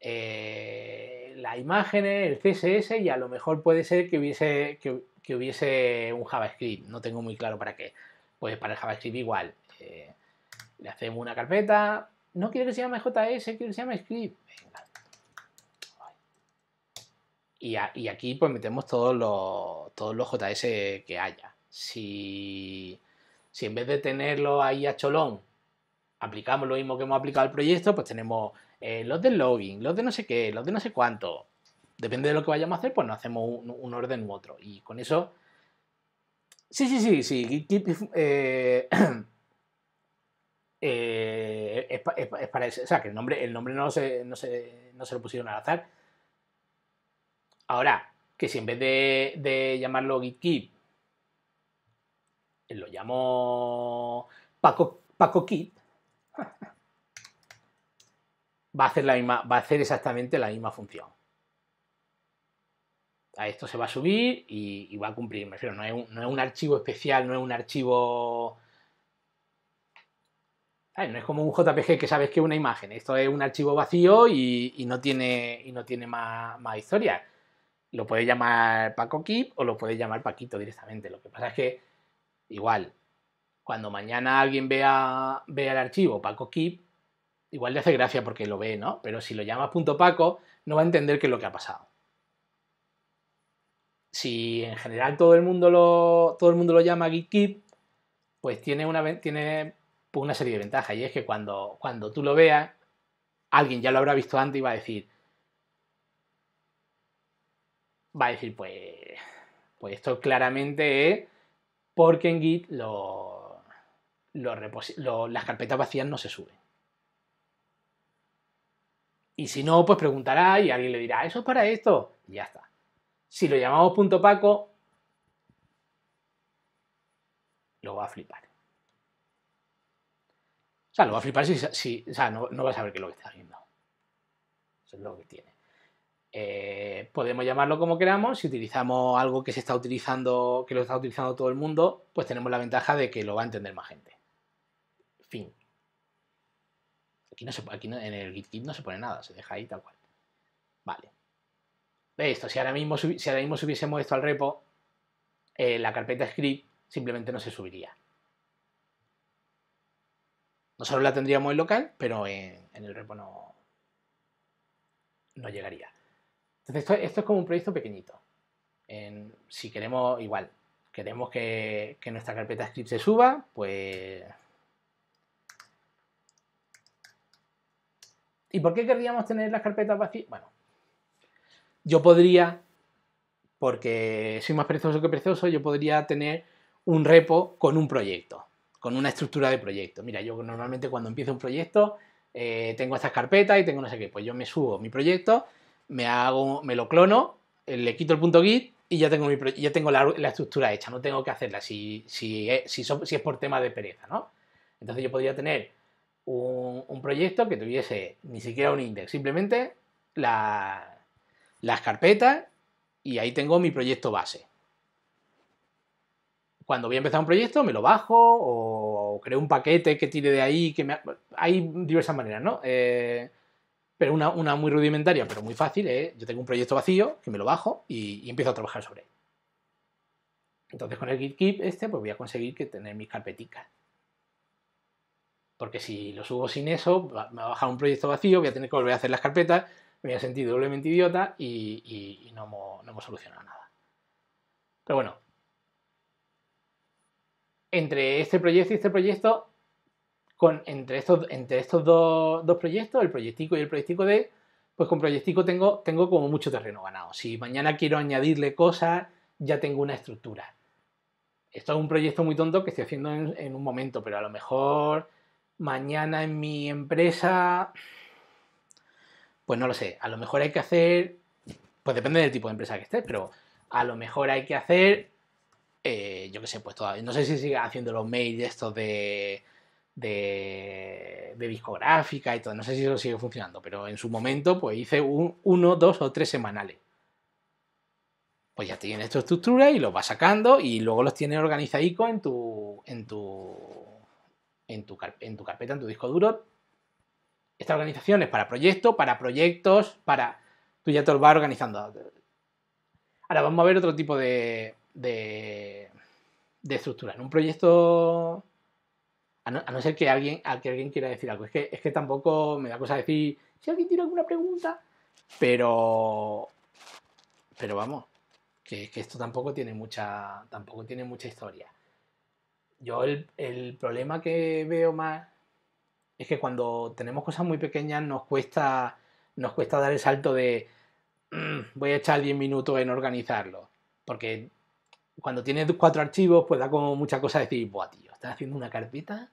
eh, la imagen, el CSS y a lo mejor puede ser que hubiese, hubiese un JavaScript. No tengo muy claro para qué. Pues para el JavaScript igual. Eh, le hacemos una carpeta. No quiero que se llame JS, quiero que se llame script. Y, aquí pues metemos todos los, todos los JS que haya. Si, si en vez de tenerlo ahí a cholón, aplicamos lo mismo que hemos aplicado al proyecto, pues tenemos eh, los de login, los de no sé qué, los de no sé cuánto. Depende de lo que vayamos a hacer, pues no hacemos un, orden u otro. Y con eso. Sí, sí, sí, sí. Eh, eh, es, para eso. O sea, que el nombre, el nombre no, se, no, se, lo pusieron al azar. Ahora, que si en vez de, llamarlo GitKeep, lo llamo Paco, Paco va a hacer, la misma, va a hacer exactamente la misma función. A esto se va a subir y, va a cumplir. Me refiero, no es, un, archivo especial, no es un archivo. No es como un JPG que sabes que es una imagen. Esto es un archivo vacío y, no tiene, y no tiene más, más historia. Lo puede llamar Paco Keep o lo puedes llamar Paquito directamente. Lo que pasa es que, igual, cuando mañana alguien vea, vea el archivo Paco Keep, igual le hace gracia porque lo ve, ¿no? Pero si lo llamas punto Paco, no va a entender qué es lo que ha pasado. Si en general todo el mundo lo, todo el mundo lo llama GitKeep, pues tiene una, tiene pues una serie de ventajas. Y es que cuando, cuando tú lo veas, alguien ya lo habrá visto antes y va a decir. Va a decir, pues. pues esto claramente es porque en Git las carpetas vacías no se suben. Y si no, pues preguntará y alguien le dirá, ah, eso es para esto. Y ya está. Si lo llamamos punto Paco, lo va a flipar. O sea, lo va a flipar si, no, va a saber qué es lo que está haciendo. Eso es lo que tiene. Eh, podemos llamarlo como queramos. Si utilizamos algo que se está utilizando, que lo está utilizando todo el mundo, pues tenemos la ventaja de que lo va a entender más gente. Fin. Aquí no en el GitKit no se pone nada, se deja ahí tal cual. Vale. esto, si ahora mismo, si ahora mismo subiésemos esto al repo, eh, la carpeta script simplemente no se subiría. No solo la tendríamos en local, pero en, el repo no, no llegaría. Entonces, esto, es como un proyecto pequeñito. si queremos, igual, queremos que, que nuestra carpeta script se suba, pues ¿Y por qué querríamos tener las carpetas vacías? Bueno, yo podría, porque soy más precioso que precioso, yo podría tener un repo con un proyecto, con una estructura de proyecto. Mira, yo normalmente cuando empiezo un proyecto eh, tengo estas carpetas y tengo no sé qué. Pues yo me subo mi proyecto, me hago, me lo clono, eh, le quito el punto git y ya tengo, ya tengo la, estructura hecha, no tengo que hacerla si, si, si es por tema de pereza, ¿no? Entonces yo podría tener un, proyecto que tuviese ni siquiera un index, simplemente la, las carpetas y ahí tengo mi proyecto base. Cuando voy a empezar un proyecto me lo bajo o creo un paquete que tire de ahí. Que Hay diversas maneras, ¿no? Eh, pero una, muy rudimentaria, pero muy fácil, es yo tengo un proyecto vacío que me lo bajo y, empiezo a trabajar sobre él. Entonces con el GitKeep este pues voy a conseguir que tener mis carpeticas porque si lo subo sin eso, me va a bajar un proyecto vacío, voy a tener que volver a hacer las carpetas, me voy a sentir doblemente idiota y, no, hemos, no solucionado nada. Pero bueno, entre este proyecto y este proyecto, con, entre estos, entre estos dos proyectos, el proyectico y el proyectico D, pues con proyectico tengo, tengo como mucho terreno ganado. Si mañana quiero añadirle cosas, ya tengo una estructura. Esto es un proyecto muy tonto que estoy haciendo en un momento, pero a lo mejor mañana en mi empresa, pues no lo sé, a lo mejor hay que hacer, pues depende del tipo de empresa que estés, pero a lo mejor hay que hacer, eh, yo qué sé, pues todavía, no sé si sigue haciendo los mails estos de, de, discográfica y todo, no sé si eso sigue funcionando, pero en su momento pues hice uno, dos o tres semanales. Pues ya tienes tu estructura y los vas sacando y luego los tienes organizadico en tu, en tu en tu, carpeta, en tu disco duro. Esta organización es para proyectos, para proyectos, para... Tú ya te lo vas organizando. Ahora vamos a ver otro tipo de, de, estructura. En un proyecto, a no, ser que alguien, a que alguien quiera decir algo, es que, es que tampoco me da cosa decir, si alguien tiene alguna pregunta, pero, pero vamos, que, que esto tampoco tiene, mucha, tampoco tiene mucha historia yo el, problema que veo más es que cuando tenemos cosas muy pequeñas nos cuesta, dar el salto de mm, voy a echar 10 minutos en organizarlo. Porque cuando tienes cuatro archivos, pues da como mucha cosa decir, buah, tío, estás haciendo una carpeta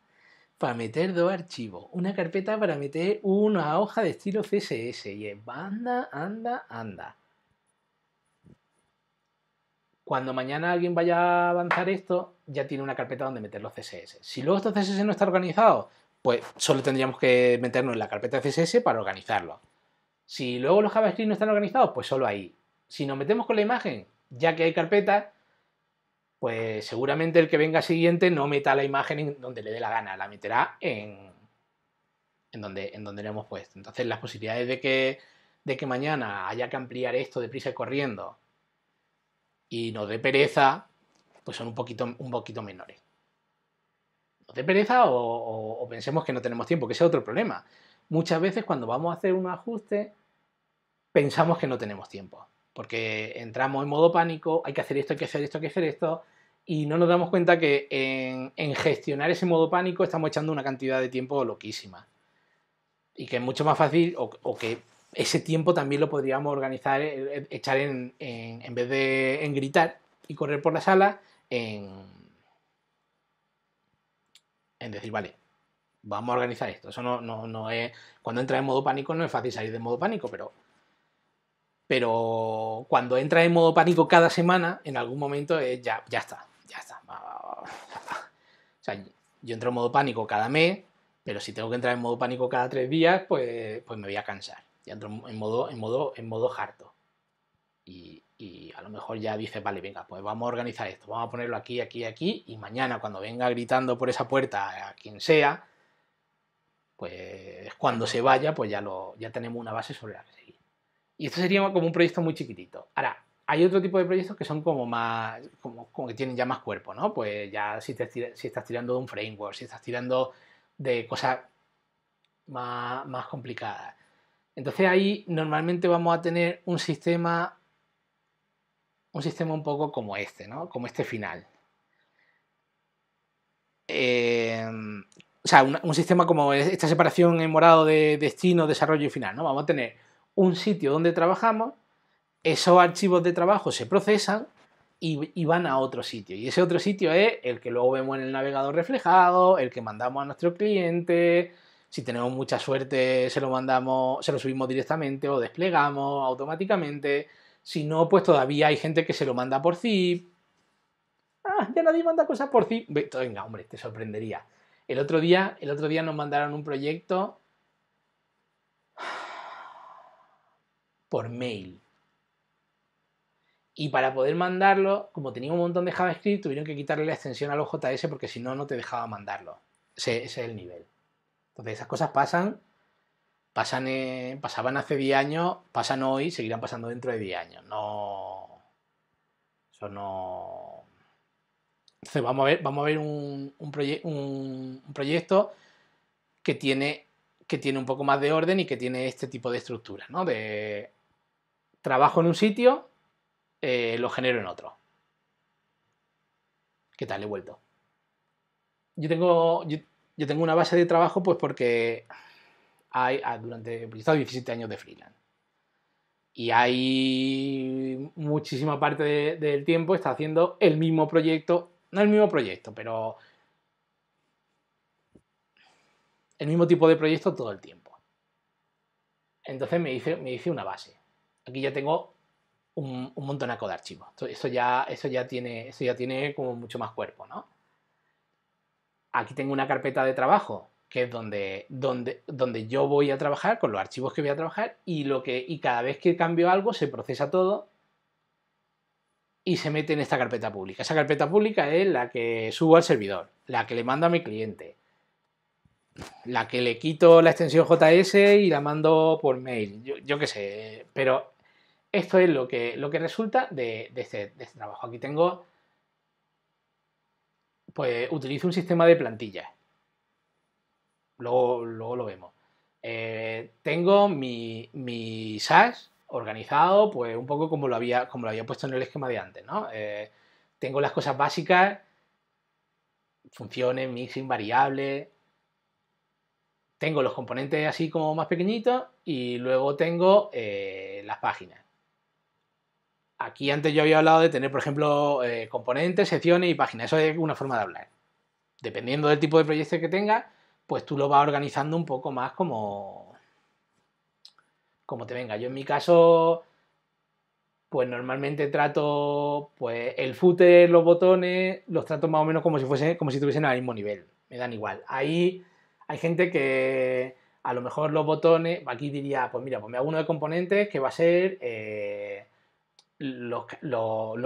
para meter dos archivos, una carpeta para meter una hoja de estilo CSS y es anda, anda, anda cuando mañana alguien vaya a avanzar esto, ya tiene una carpeta donde meter los CSS. Si luego estos CSS no están organizados, pues solo tendríamos que meternos en la carpeta CSS para organizarlo. Si luego los JavaScript no están organizados, pues solo ahí. Si nos metemos con la imagen, ya que hay carpeta, pues seguramente el que venga siguiente no meta la imagen en donde le dé la gana, la meterá en, en, donde, en donde le hemos puesto. Entonces las posibilidades de que, de que mañana haya que ampliar esto deprisa y corriendo y nos de pereza, pues son un poquito, un poquito menores. Nos de pereza o, pensemos que no tenemos tiempo, que ese es otro problema. Muchas veces cuando vamos a hacer un ajuste, pensamos que no tenemos tiempo, porque entramos en modo pánico, hay que hacer esto, hay que hacer esto, hay que hacer esto, y no nos damos cuenta que en, gestionar ese modo pánico estamos echando una cantidad de tiempo loquísima. Y que es mucho más fácil o que ese tiempo también lo podríamos organizar, eh, eh, echar en, en, vez de en gritar y correr por la sala, en, en decir, vale, vamos a organizar esto. Eso no, es. Cuando entra en modo pánico no es fácil salir de modo pánico, pero. Pero cuando entra en modo pánico cada semana, en algún momento es ya, ya está, ya está. O sea, yo entro en modo pánico cada mes, pero si tengo que entrar en modo pánico cada tres días, pues, pues me voy a cansar ya en modo, en modo, en modo harto. Y, a lo mejor ya dices, vale, venga, pues vamos a organizar esto, vamos a ponerlo aquí, aquí, aquí, y mañana cuando venga gritando por esa puerta a quien sea, pues cuando se vaya, pues ya, lo, ya tenemos una base sobre la que seguir. Y esto sería como un proyecto muy chiquitito. Ahora, hay otro tipo de proyectos que son como más, como, que tienen ya más cuerpo, ¿no? Pues ya si, si estás tirando de un framework, si estás tirando de cosas más, más complicadas entonces ahí normalmente vamos a tener un sistema, un sistema un poco como este, ¿no? Como este final. Em, o sea, un, sistema como esta separación en morado de destino, desarrollo y final, ¿no? Vamos a tener un sitio donde trabajamos, esos archivos de trabajo se procesan y van a otro sitio. Y ese otro sitio es el que luego vemos en el navegador reflejado, el que mandamos a nuestro cliente, si tenemos mucha suerte, se lo mandamos, se lo subimos directamente o desplegamos automáticamente. Si no, pues todavía hay gente que se lo manda por zip. Ah, ya nadie manda cosas por zip. Venga, hombre, te sorprendería. El otro día, el otro día nos mandaron un proyecto por mail. Y para poder mandarlo, como tenía un montón de JavaScript, tuvieron que quitarle la extensión al los JS porque si no, no te dejaba mandarlo. ese es el nivel. Entonces esas cosas pasan, pasan eh, pasaban hace 10 años, pasan hoy, seguirán pasando dentro de 10 años. No. Eso no. Entonces vamos a ver, vamos a ver un, proyecto que tiene, que tiene un poco más de orden y que tiene este tipo de estructura, ¿no? De trabajo en un sitio, eh, lo genero en otro. ¿Qué tal? He vuelto. Yo tengo yo tengo una base de trabajo pues porque hay, ah, durante, he estado 17 años de freelance. Y hay muchísima parte del tiempo está haciendo el mismo proyecto, no el mismo proyecto, pero el mismo tipo de proyecto todo el tiempo. Entonces me hice, me hice una base. Aquí ya tengo un, un montonaco de archivos. eso, ya, eso, ya tiene, eso ya tiene como mucho más cuerpo, ¿no? aquí tengo una carpeta de trabajo que es donde, donde, donde yo voy a trabajar, con los archivos que voy a trabajar, y, lo que, y cada vez que cambio algo se procesa todo y se mete en esta carpeta pública. Esa carpeta pública es la que subo al servidor, la que le mando a mi cliente, la que le quito la extensión JS y la mando por mail, yo, yo qué sé, pero esto es lo que, lo que resulta de, este, de este trabajo. Aquí tengo pues utilizo un sistema de plantillas. Luego, lo vemos. Eh, tengo mi, mi, SAS organizado, pues un poco como lo, había, como lo había puesto en el esquema de antes, ¿no? Eh, tengo las cosas básicas, funciones, mixing, variables. Tengo los componentes así como más pequeñitos y luego tengo eh, las páginas. Aquí antes yo había hablado de tener, por ejemplo, eh, componentes, secciones y páginas. Eso es una forma de hablar. Dependiendo del tipo de proyecto que tengas, pues tú lo vas organizando un poco más como, como te venga. Yo en mi caso, pues normalmente trato pues, el footer, los botones, los trato más o menos como si fuese, como si estuviesen al mismo nivel. Me dan igual. Ahí hay gente que a lo mejor los botones, aquí diría, pues mira, pues me hago uno de componentes que va a ser... Eh, los,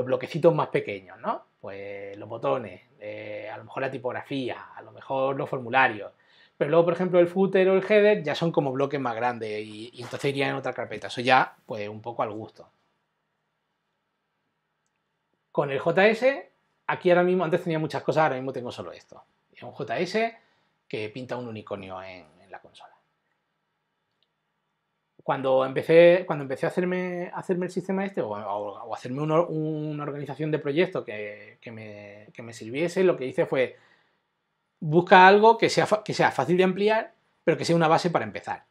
bloquecitos más pequeños, ¿no? Pues los botones, eh, a lo mejor la tipografía, a lo mejor los formularios. Pero luego, por ejemplo, el footer o el header ya son como bloques más grandes y, y entonces irían en otra carpeta. Eso ya, pues, un poco al gusto. Con el JS, aquí ahora mismo, antes tenía muchas cosas, ahora mismo tengo solo esto. Es un JS que pinta un unicornio en, cuando empecé, cuando empecé a hacerme, hacerme el sistema este, o, hacerme una, organización de proyecto que, me, sirviese, lo que hice fue busca algo que sea, que sea fácil de ampliar, pero que sea una base para empezar.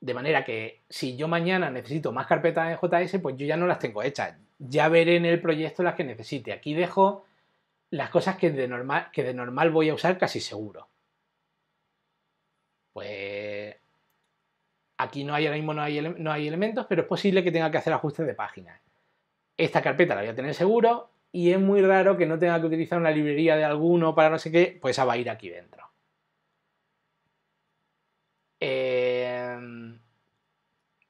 De manera que si yo mañana necesito más carpetas en JS, pues yo ya no las tengo hechas. Ya veré en el proyecto las que necesite. Aquí dejo las cosas que de normal, que de normal voy a usar casi seguro. Pues Aquí no hay ahora mismo no hay, no hay elementos, pero es posible que tenga que hacer ajustes de página. Esta carpeta la voy a tener seguro y es muy raro que no tenga que utilizar una librería de alguno para no sé qué, pues esa va a ir aquí dentro. Em,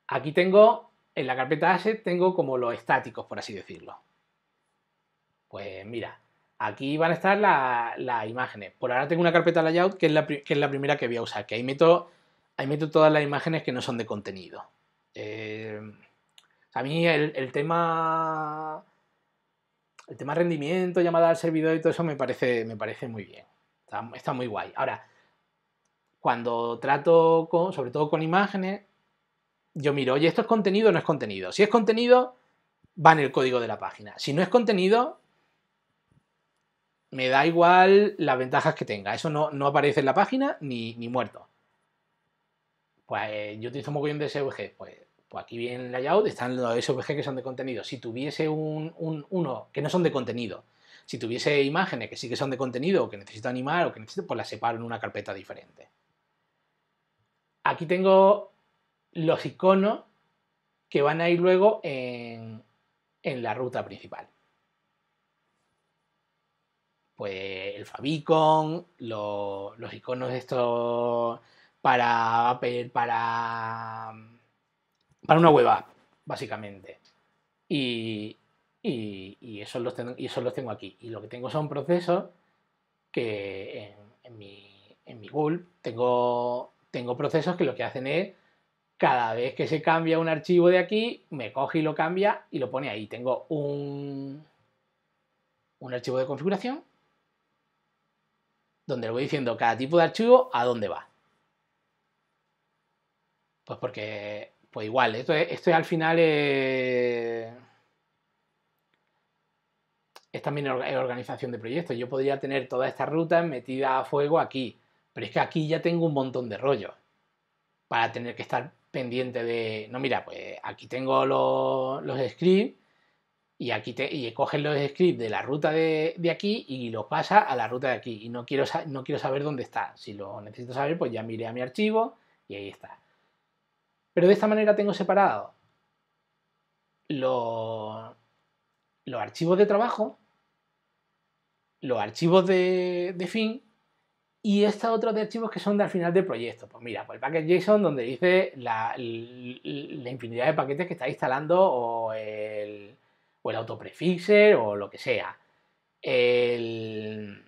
aquí tengo, en la carpeta asset, tengo como los estáticos, por así decirlo. Pues mira, aquí van a estar las imágenes. Por ahora tengo una carpeta layout que es la, que es la primera que voy a usar, que ahí meto ahí meto todas las imágenes que no son de contenido. Eh, a mí el, tema. El tema rendimiento, llamada al servidor y todo eso me parece, me parece muy bien. Está, muy guay. Ahora, cuando trato, sobre todo con imágenes, yo miro, oye, ¿esto es contenido o no es contenido? Si es contenido, va en el código de la página. Si no es contenido, me da igual las ventajas que tenga. Eso no, aparece en la página ni muerto. Pues yo utilizo un mogollón de SVG, pues, pues aquí bien layout están los SVG que son de contenido. Si tuviese un, uno que no son de contenido, si tuviese imágenes que sí que son de contenido o que necesito animar o que necesito, pues las separo en una carpeta diferente. Aquí tengo los iconos que van a ir luego en, la ruta principal. Pues el favicon, los iconos de estos para para, para una web app, básicamente. Y, y, eso los tengo, y eso los tengo aquí. Y lo que tengo son procesos que en, mi, en mi Google tengo, tengo procesos que lo que hacen es cada vez que se cambia un archivo de aquí, me coge y lo cambia y lo pone ahí. Tengo un, un archivo de configuración donde le voy diciendo cada tipo de archivo a dónde va. Pues porque, pues igual, esto, esto al final eh, es también organización de proyectos. Yo podría tener toda esta ruta metida a fuego aquí, pero es que aquí ya tengo un montón de rollo para tener que estar pendiente de, no, mira, pues aquí tengo los, los scripts y aquí te, y coges los scripts de la ruta de, aquí y los pasa a la ruta de aquí. Y no quiero, no quiero saber dónde está. Si lo necesito saber, pues ya miré a mi archivo y ahí está. Pero de esta manera tengo separado los, archivos de trabajo, los archivos de, fin y estos otros de archivos que son de al final del proyecto. Pues mira, por pues el package.json donde dice la, infinidad de paquetes que está instalando o el, o el autoprefixer o lo que sea. el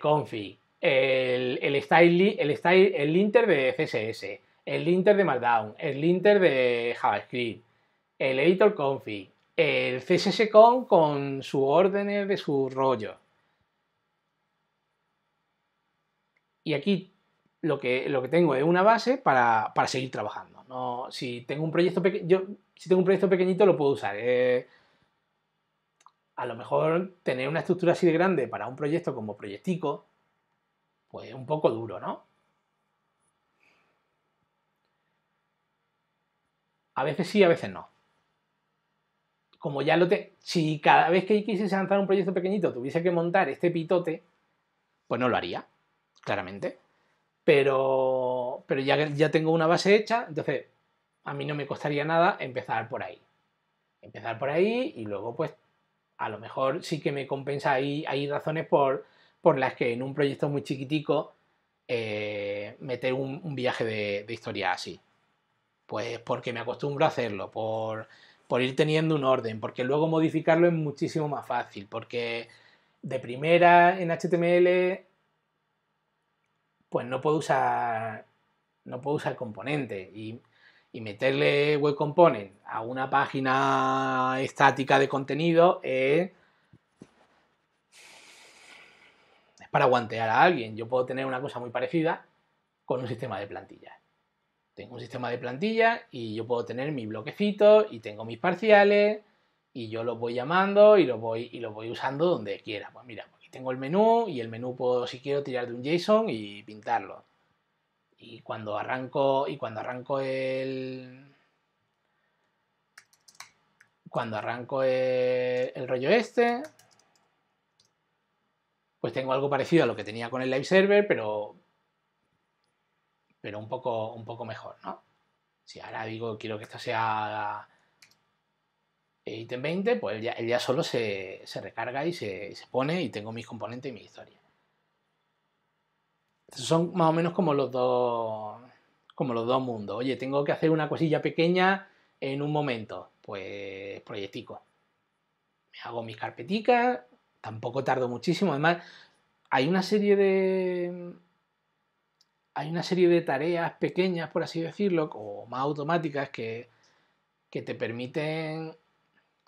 config, el, el, el, style, el linter de CSS, el linter de Markdown, el linter de JavaScript, el editor config, el CSS con, con su órdenes de su rollo. Y aquí lo que, lo que tengo es una base para, seguir trabajando. si, tengo un proyecto si tengo un proyecto pequeñito lo puedo usar. Eh, a lo mejor tener una estructura así de grande para un proyecto como proyectico pues un poco duro, ¿no? A veces sí, a veces no. Como ya lo te... Si cada vez que quisiese lanzar un proyecto pequeñito tuviese que montar este pitote, pues no lo haría, claramente. Pero, pero ya, ya tengo una base hecha, entonces a mí no me costaría nada empezar por ahí. Empezar por ahí y luego pues a lo mejor sí que me compensa, hay, hay razones por por las que en un proyecto muy chiquitico eh, meter un, viaje de, historia así. Pues porque me acostumbro a hacerlo, por, ir teniendo un orden, porque luego modificarlo es muchísimo más fácil, porque de primera en HTML pues no puedo usar no puedo usar componentes y, y, meterle web component a una página estática de contenido es para guantear a alguien. Yo puedo tener una cosa muy parecida con un sistema de plantillas. Tengo un sistema de plantillas y yo puedo tener mis bloquecitos y tengo mis parciales y yo los voy llamando y los voy, y los voy usando donde quiera. Pues mira, pues aquí tengo el menú y el menú puedo, si quiero, tirar de un JSON y pintarlo. Y cuando arranco, y cuando arranco el, cuando arranco el, el, rollo este, pues tengo algo parecido a lo que tenía con el live server, pero, pero un, poco, un poco mejor, ¿no? Si ahora digo quiero que esto sea ítem 20, pues ya, él ya solo se, recarga y se, pone y tengo mis componentes y mi historia. son más o menos como los dos como los dos mundos. Oye, tengo que hacer una cosilla pequeña en un momento. Pues proyectico. Me hago mis carpeticas tampoco tardo muchísimo. Además, hay una serie de. Hay una serie de tareas pequeñas, por así decirlo, o más automáticas que, te permiten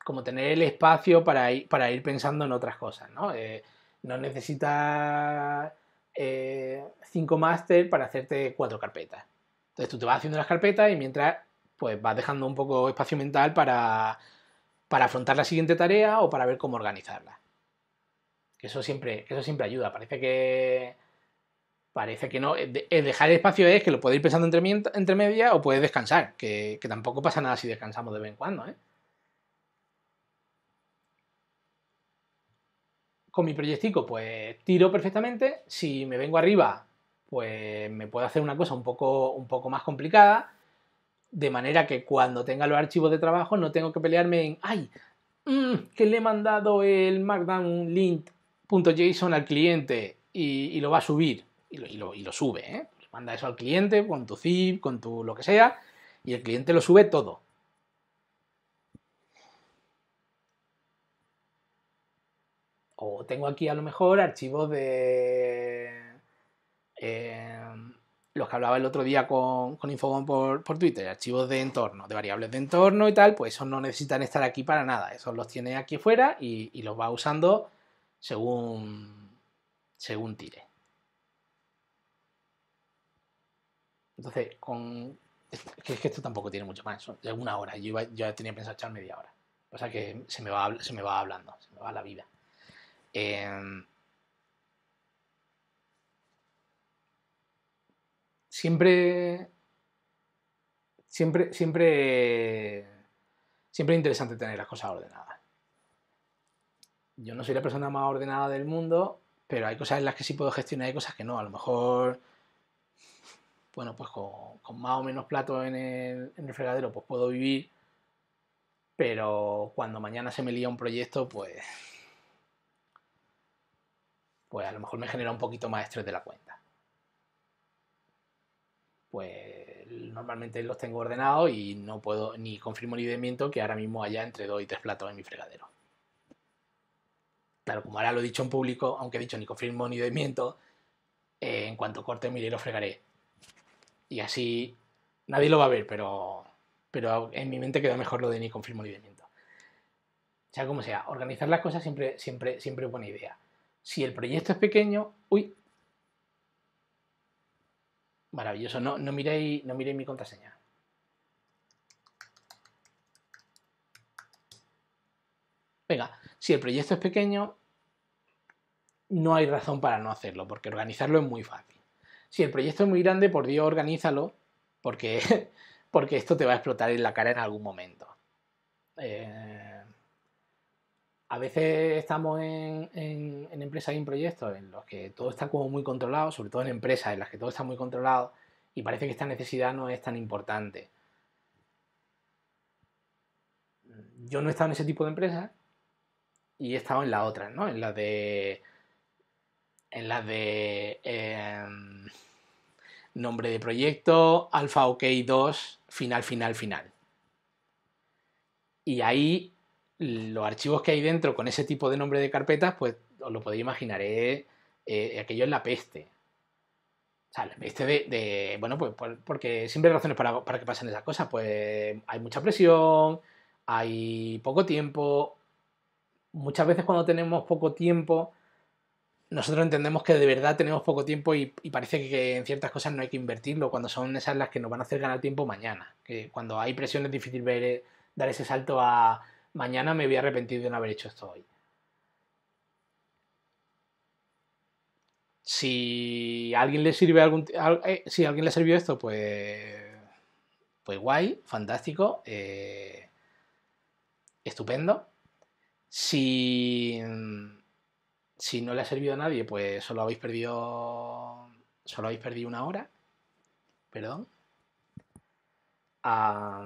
como tener el espacio para ir, para ir pensando en otras cosas, ¿no? Eh, no necesitas eh, cinco máster para hacerte cuatro carpetas. Entonces tú te vas haciendo las carpetas y mientras pues vas dejando un poco espacio mental para, para afrontar la siguiente tarea o para ver cómo organizarla eso siempre, eso siempre ayuda. Parece que. Parece que no. Eh, eh, el dejar espacio es que lo puedes ir pensando entre, media o puedes descansar. Que, tampoco pasa nada si descansamos de vez en cuando, ¿eh? con mi proyectico, pues tiro perfectamente. Si me vengo arriba, pues me puedo hacer una cosa un poco, un poco más complicada. De manera que cuando tenga los archivos de trabajo no tengo que pelearme en, ay, mm, que le he mandado el Markdown link .json al cliente y, lo va a subir, y lo, sube, ¿eh? pues manda eso al cliente con tu zip, con tu lo que sea, y el cliente lo sube todo. O tengo aquí a lo mejor archivos de... Em, los que hablaba el otro día con, con por, Twitter, archivos de entorno, de variables de entorno y tal, pues esos no necesitan estar aquí para nada, esos los tiene aquí fuera y los va usando según, según tire. Entonces, con, es que esto tampoco tiene mucho más, de una hora. Yo, iba, tenía pensado echar media hora. O sea que se me va, se me va hablando, se me va la vida. Em, siempre, siempre, siempre, siempre es interesante tener las cosas ordenadas yo no soy la persona más ordenada del mundo, pero hay cosas en las que sí puedo gestionar y cosas que no. A lo mejor, bueno, pues con, más o menos platos en el, fregadero, pues puedo vivir, pero cuando mañana se me lía un proyecto, pues, pues a lo mejor me genera un poquito más estrés de la cuenta. Pues normalmente los tengo ordenados y no puedo ni confirmo ni demiento que ahora mismo haya entre dos y tres platos en mi fregadero. Claro, como ahora lo he dicho en público, aunque he dicho ni confirmo ni miento, eh, en cuanto corte mi lo fregaré. Y así nadie lo va a ver, pero, pero en mi mente queda mejor lo de ni confirmo ni miento. sea como sea, organizar las cosas siempre, siempre, siempre es buena idea. Si el proyecto es pequeño, uy, maravilloso. No, no, no miréis mi contraseña. Venga, si el proyecto es pequeño, no hay razón para no hacerlo, porque organizarlo es muy fácil. Si el proyecto es muy grande, por Dios, organízalo, porque, porque esto te va a explotar en la cara en algún momento. Eh, a veces estamos en, empresas y en proyectos en los que todo está como muy controlado, sobre todo en empresas en las que todo está muy controlado y parece que esta necesidad no es tan importante. Yo no he estado en ese tipo de empresas y he estado en la otra, ¿no? En la de en las de em, nombre de proyecto, alfa OK 2, final, final, final. Y ahí los archivos que hay dentro con ese tipo de nombre de carpetas, pues os lo podéis imaginar, eh, aquello es la peste. O sea, la peste de, bueno, pues porque siempre hay razones para, para que pasen esas cosas, pues hay mucha presión, hay poco tiempo, muchas veces cuando tenemos poco tiempo nosotros entendemos que de verdad tenemos poco tiempo y, parece que, en ciertas cosas no hay que invertirlo, cuando son esas las que nos van a hacer ganar tiempo mañana. Que cuando hay presión es difícil eh, dar ese salto a mañana me voy a arrepentir de no haber hecho esto hoy. Si a alguien le sirve algún, eh, alguien le sirvió esto, pues, pues guay, fantástico, eh, estupendo. Si si no le ha servido a nadie, pues solo habéis perdido. Solo habéis perdido una hora. Perdón. nos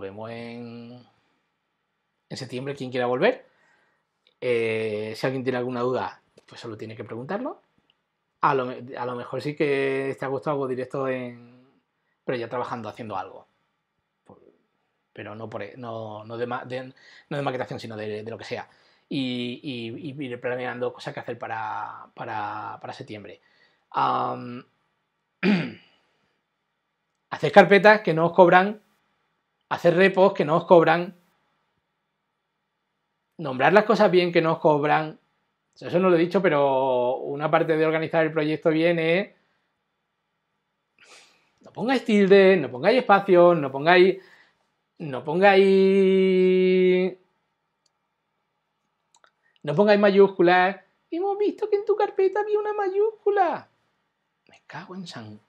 vemos en, en septiembre. Quien quiera volver. Eh, si alguien tiene alguna duda, pues solo tiene que preguntarlo. A lo, mejor sí que te ha gustado algo directo en. Pero ya trabajando, haciendo algo pero no, por, no, no, de, maquetación, sino de, lo que sea y, ir planeando cosas que hacer para, septiembre. hacer carpetas que no os cobran, hacer repos que no os cobran, nombrar las cosas bien que no os cobran. Eso no lo he dicho, pero una parte de organizar el proyecto bien es no pongáis tildes, no pongáis espacios, no pongáis. No pongáis no pongáis mayúsculas. ¿eh? Hemos visto que en tu carpeta había una mayúscula. Me cago en San.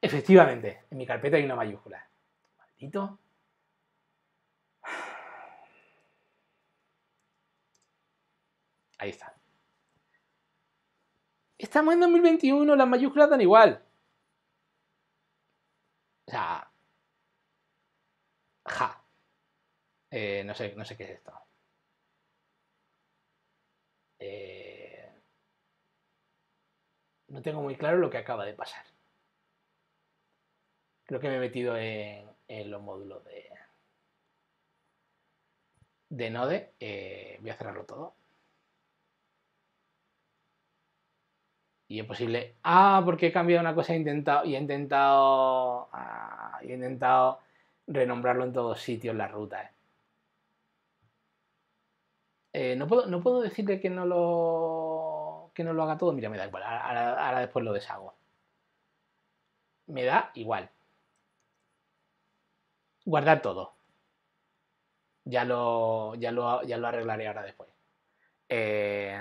Efectivamente, en mi carpeta hay una mayúscula. Maldito. Ahí está. Estamos en 2021, las mayúsculas dan igual. O sea. Ja. Eh, no, sé, no sé qué es esto. Eh, no tengo muy claro lo que acaba de pasar. Creo que me he metido en, los módulos de, de Node. Eh, voy a cerrarlo todo. y es posible, ah, porque he cambiado una cosa he intentado, y he intentado, ah, he intentado renombrarlo en todos sitios, la ruta. Eh. Eh, no, puedo, no decirle que no lo que no lo haga todo. Mira, me da igual. Ahora, después lo deshago. Me da igual. Guardar todo. Ya lo, ya lo, arreglaré ahora después. Eh,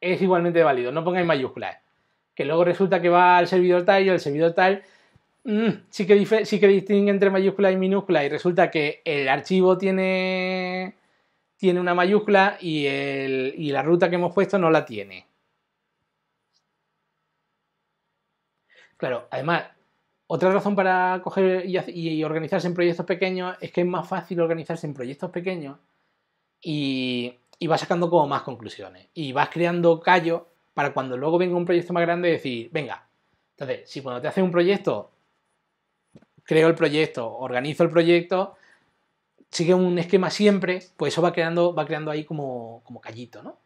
es igualmente válido. No pongáis mayúsculas. Que luego resulta que va al servidor tal y el servidor tal Mm, sí, que sí distingue entre mayúscula y minúscula y resulta que el archivo tiene, tiene una mayúscula y, la ruta que hemos puesto no la tiene. Claro, además, otra razón para coger y, organizarse en proyectos pequeños es que es más fácil organizarse en proyectos pequeños y, y vas sacando como más conclusiones y vas creando callos para cuando luego venga un proyecto más grande decir, venga, entonces, si cuando te haces un proyecto creo el proyecto, organizo el proyecto, sigue un esquema siempre, pues eso va creando, va creando ahí como, como callito, ¿no?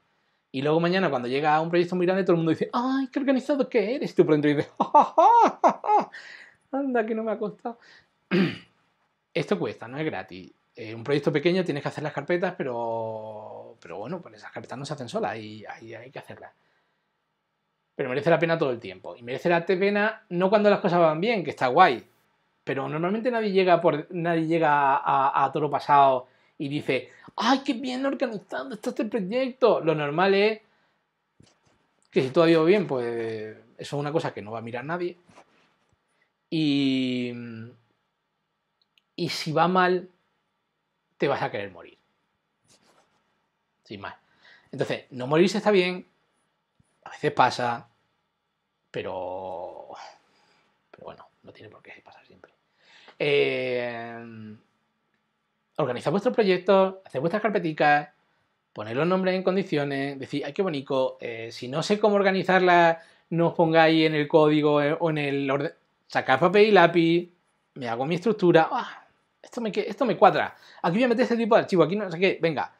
Y luego mañana cuando llega a un proyecto muy grande todo el mundo dice, ¡ay, qué organizado que eres! Tú por dentro dices, anda que no me ha costado! Esto cuesta, no es gratis. Eh, un proyecto pequeño tienes que hacer las carpetas, pero, pero bueno, pues esas carpetas no se hacen solas y hay, hay que hacerlas. Pero merece la pena todo el tiempo. Y merece la pena no cuando las cosas van bien, que está guay, pero normalmente nadie llega, por, nadie llega a, todo toro pasado y dice, ¡ay, qué bien organizado está este proyecto! Lo normal es que si todo ha ido bien, pues eso es una cosa que no va a mirar nadie. Y, si va mal, te vas a querer morir. Sin más. Entonces, no morirse está bien, a veces pasa, pero, pero bueno, no tiene por qué pasar. Eh, organizad vuestros proyectos, hacer vuestras carpeticas, poned los nombres en condiciones, decir, ay, qué bonito, eh, si no sé cómo organizarla, no os pongáis en el código eh, o en el orden... Sacad papel y lápiz, me hago mi estructura, ¡ah! esto, me, esto me cuadra, aquí voy a meter este tipo de archivo, aquí no sé qué, venga.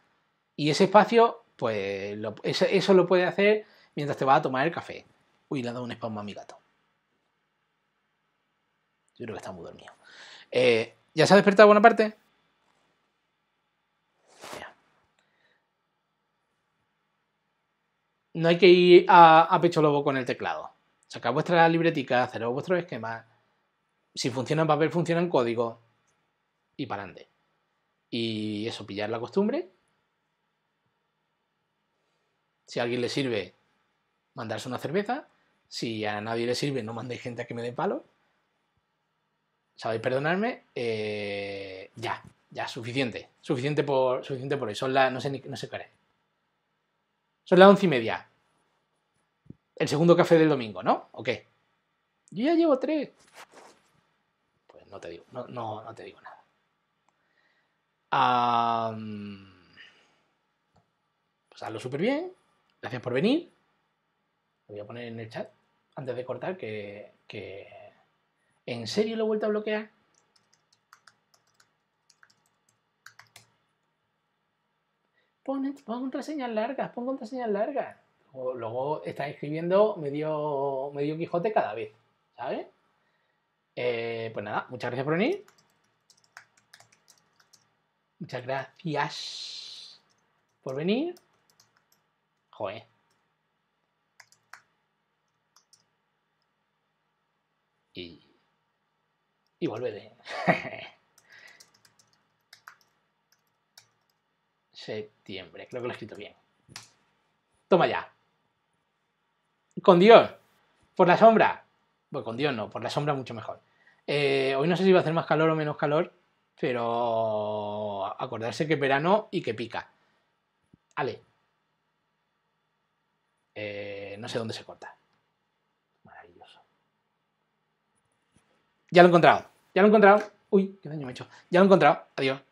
Y ese espacio, pues eso, lo puede hacer mientras te vas a tomar el café. Uy, le ha dado un spam a mi gato. Yo creo que está muy dormido. Eh, ¿Ya se ha despertado buena parte? No hay que ir a, pecho lobo con el teclado. Sacad vuestra libretica, haceros vuestros esquema. Si funciona en papel, funciona en código. Y para adelante. Y eso, pillar la costumbre. Si a alguien le sirve, mandarse una cerveza. Si a nadie le sirve, no mandéis gente a que me dé palo sabéis perdonarme, eh, ya, ya, suficiente, suficiente por, suficiente por hoy. Son las, no sé, no sé qué Son las once y media. El segundo café del domingo, ¿no? ¿O qué? Yo ya llevo tres. Pues no te digo, no, te digo nada. pues hazlo súper bien. Gracias por venir. Lo voy a poner en el chat antes de cortar que, que ¿En serio lo he vuelto a bloquear? Pon, contraseñas largas, pon contraseñas largas. O luego está escribiendo medio, medio Quijote cada vez, ¿sabes? Eh, pues nada, muchas gracias por venir. Muchas gracias por venir. Joder. Y y volver. Septiembre, creo que lo he escrito bien. Toma ya. Con Dios. Por la sombra. Bueno, con Dios no, por la sombra mucho mejor. Eh, hoy no sé si va a hacer más calor o menos calor, pero acordarse que es verano y que pica. Ale. Eh, no sé dónde se corta. Maravilloso. Ya lo he encontrado. Ya lo he encontrado. Uy, qué daño me he hecho. Ya lo he encontrado. Adiós.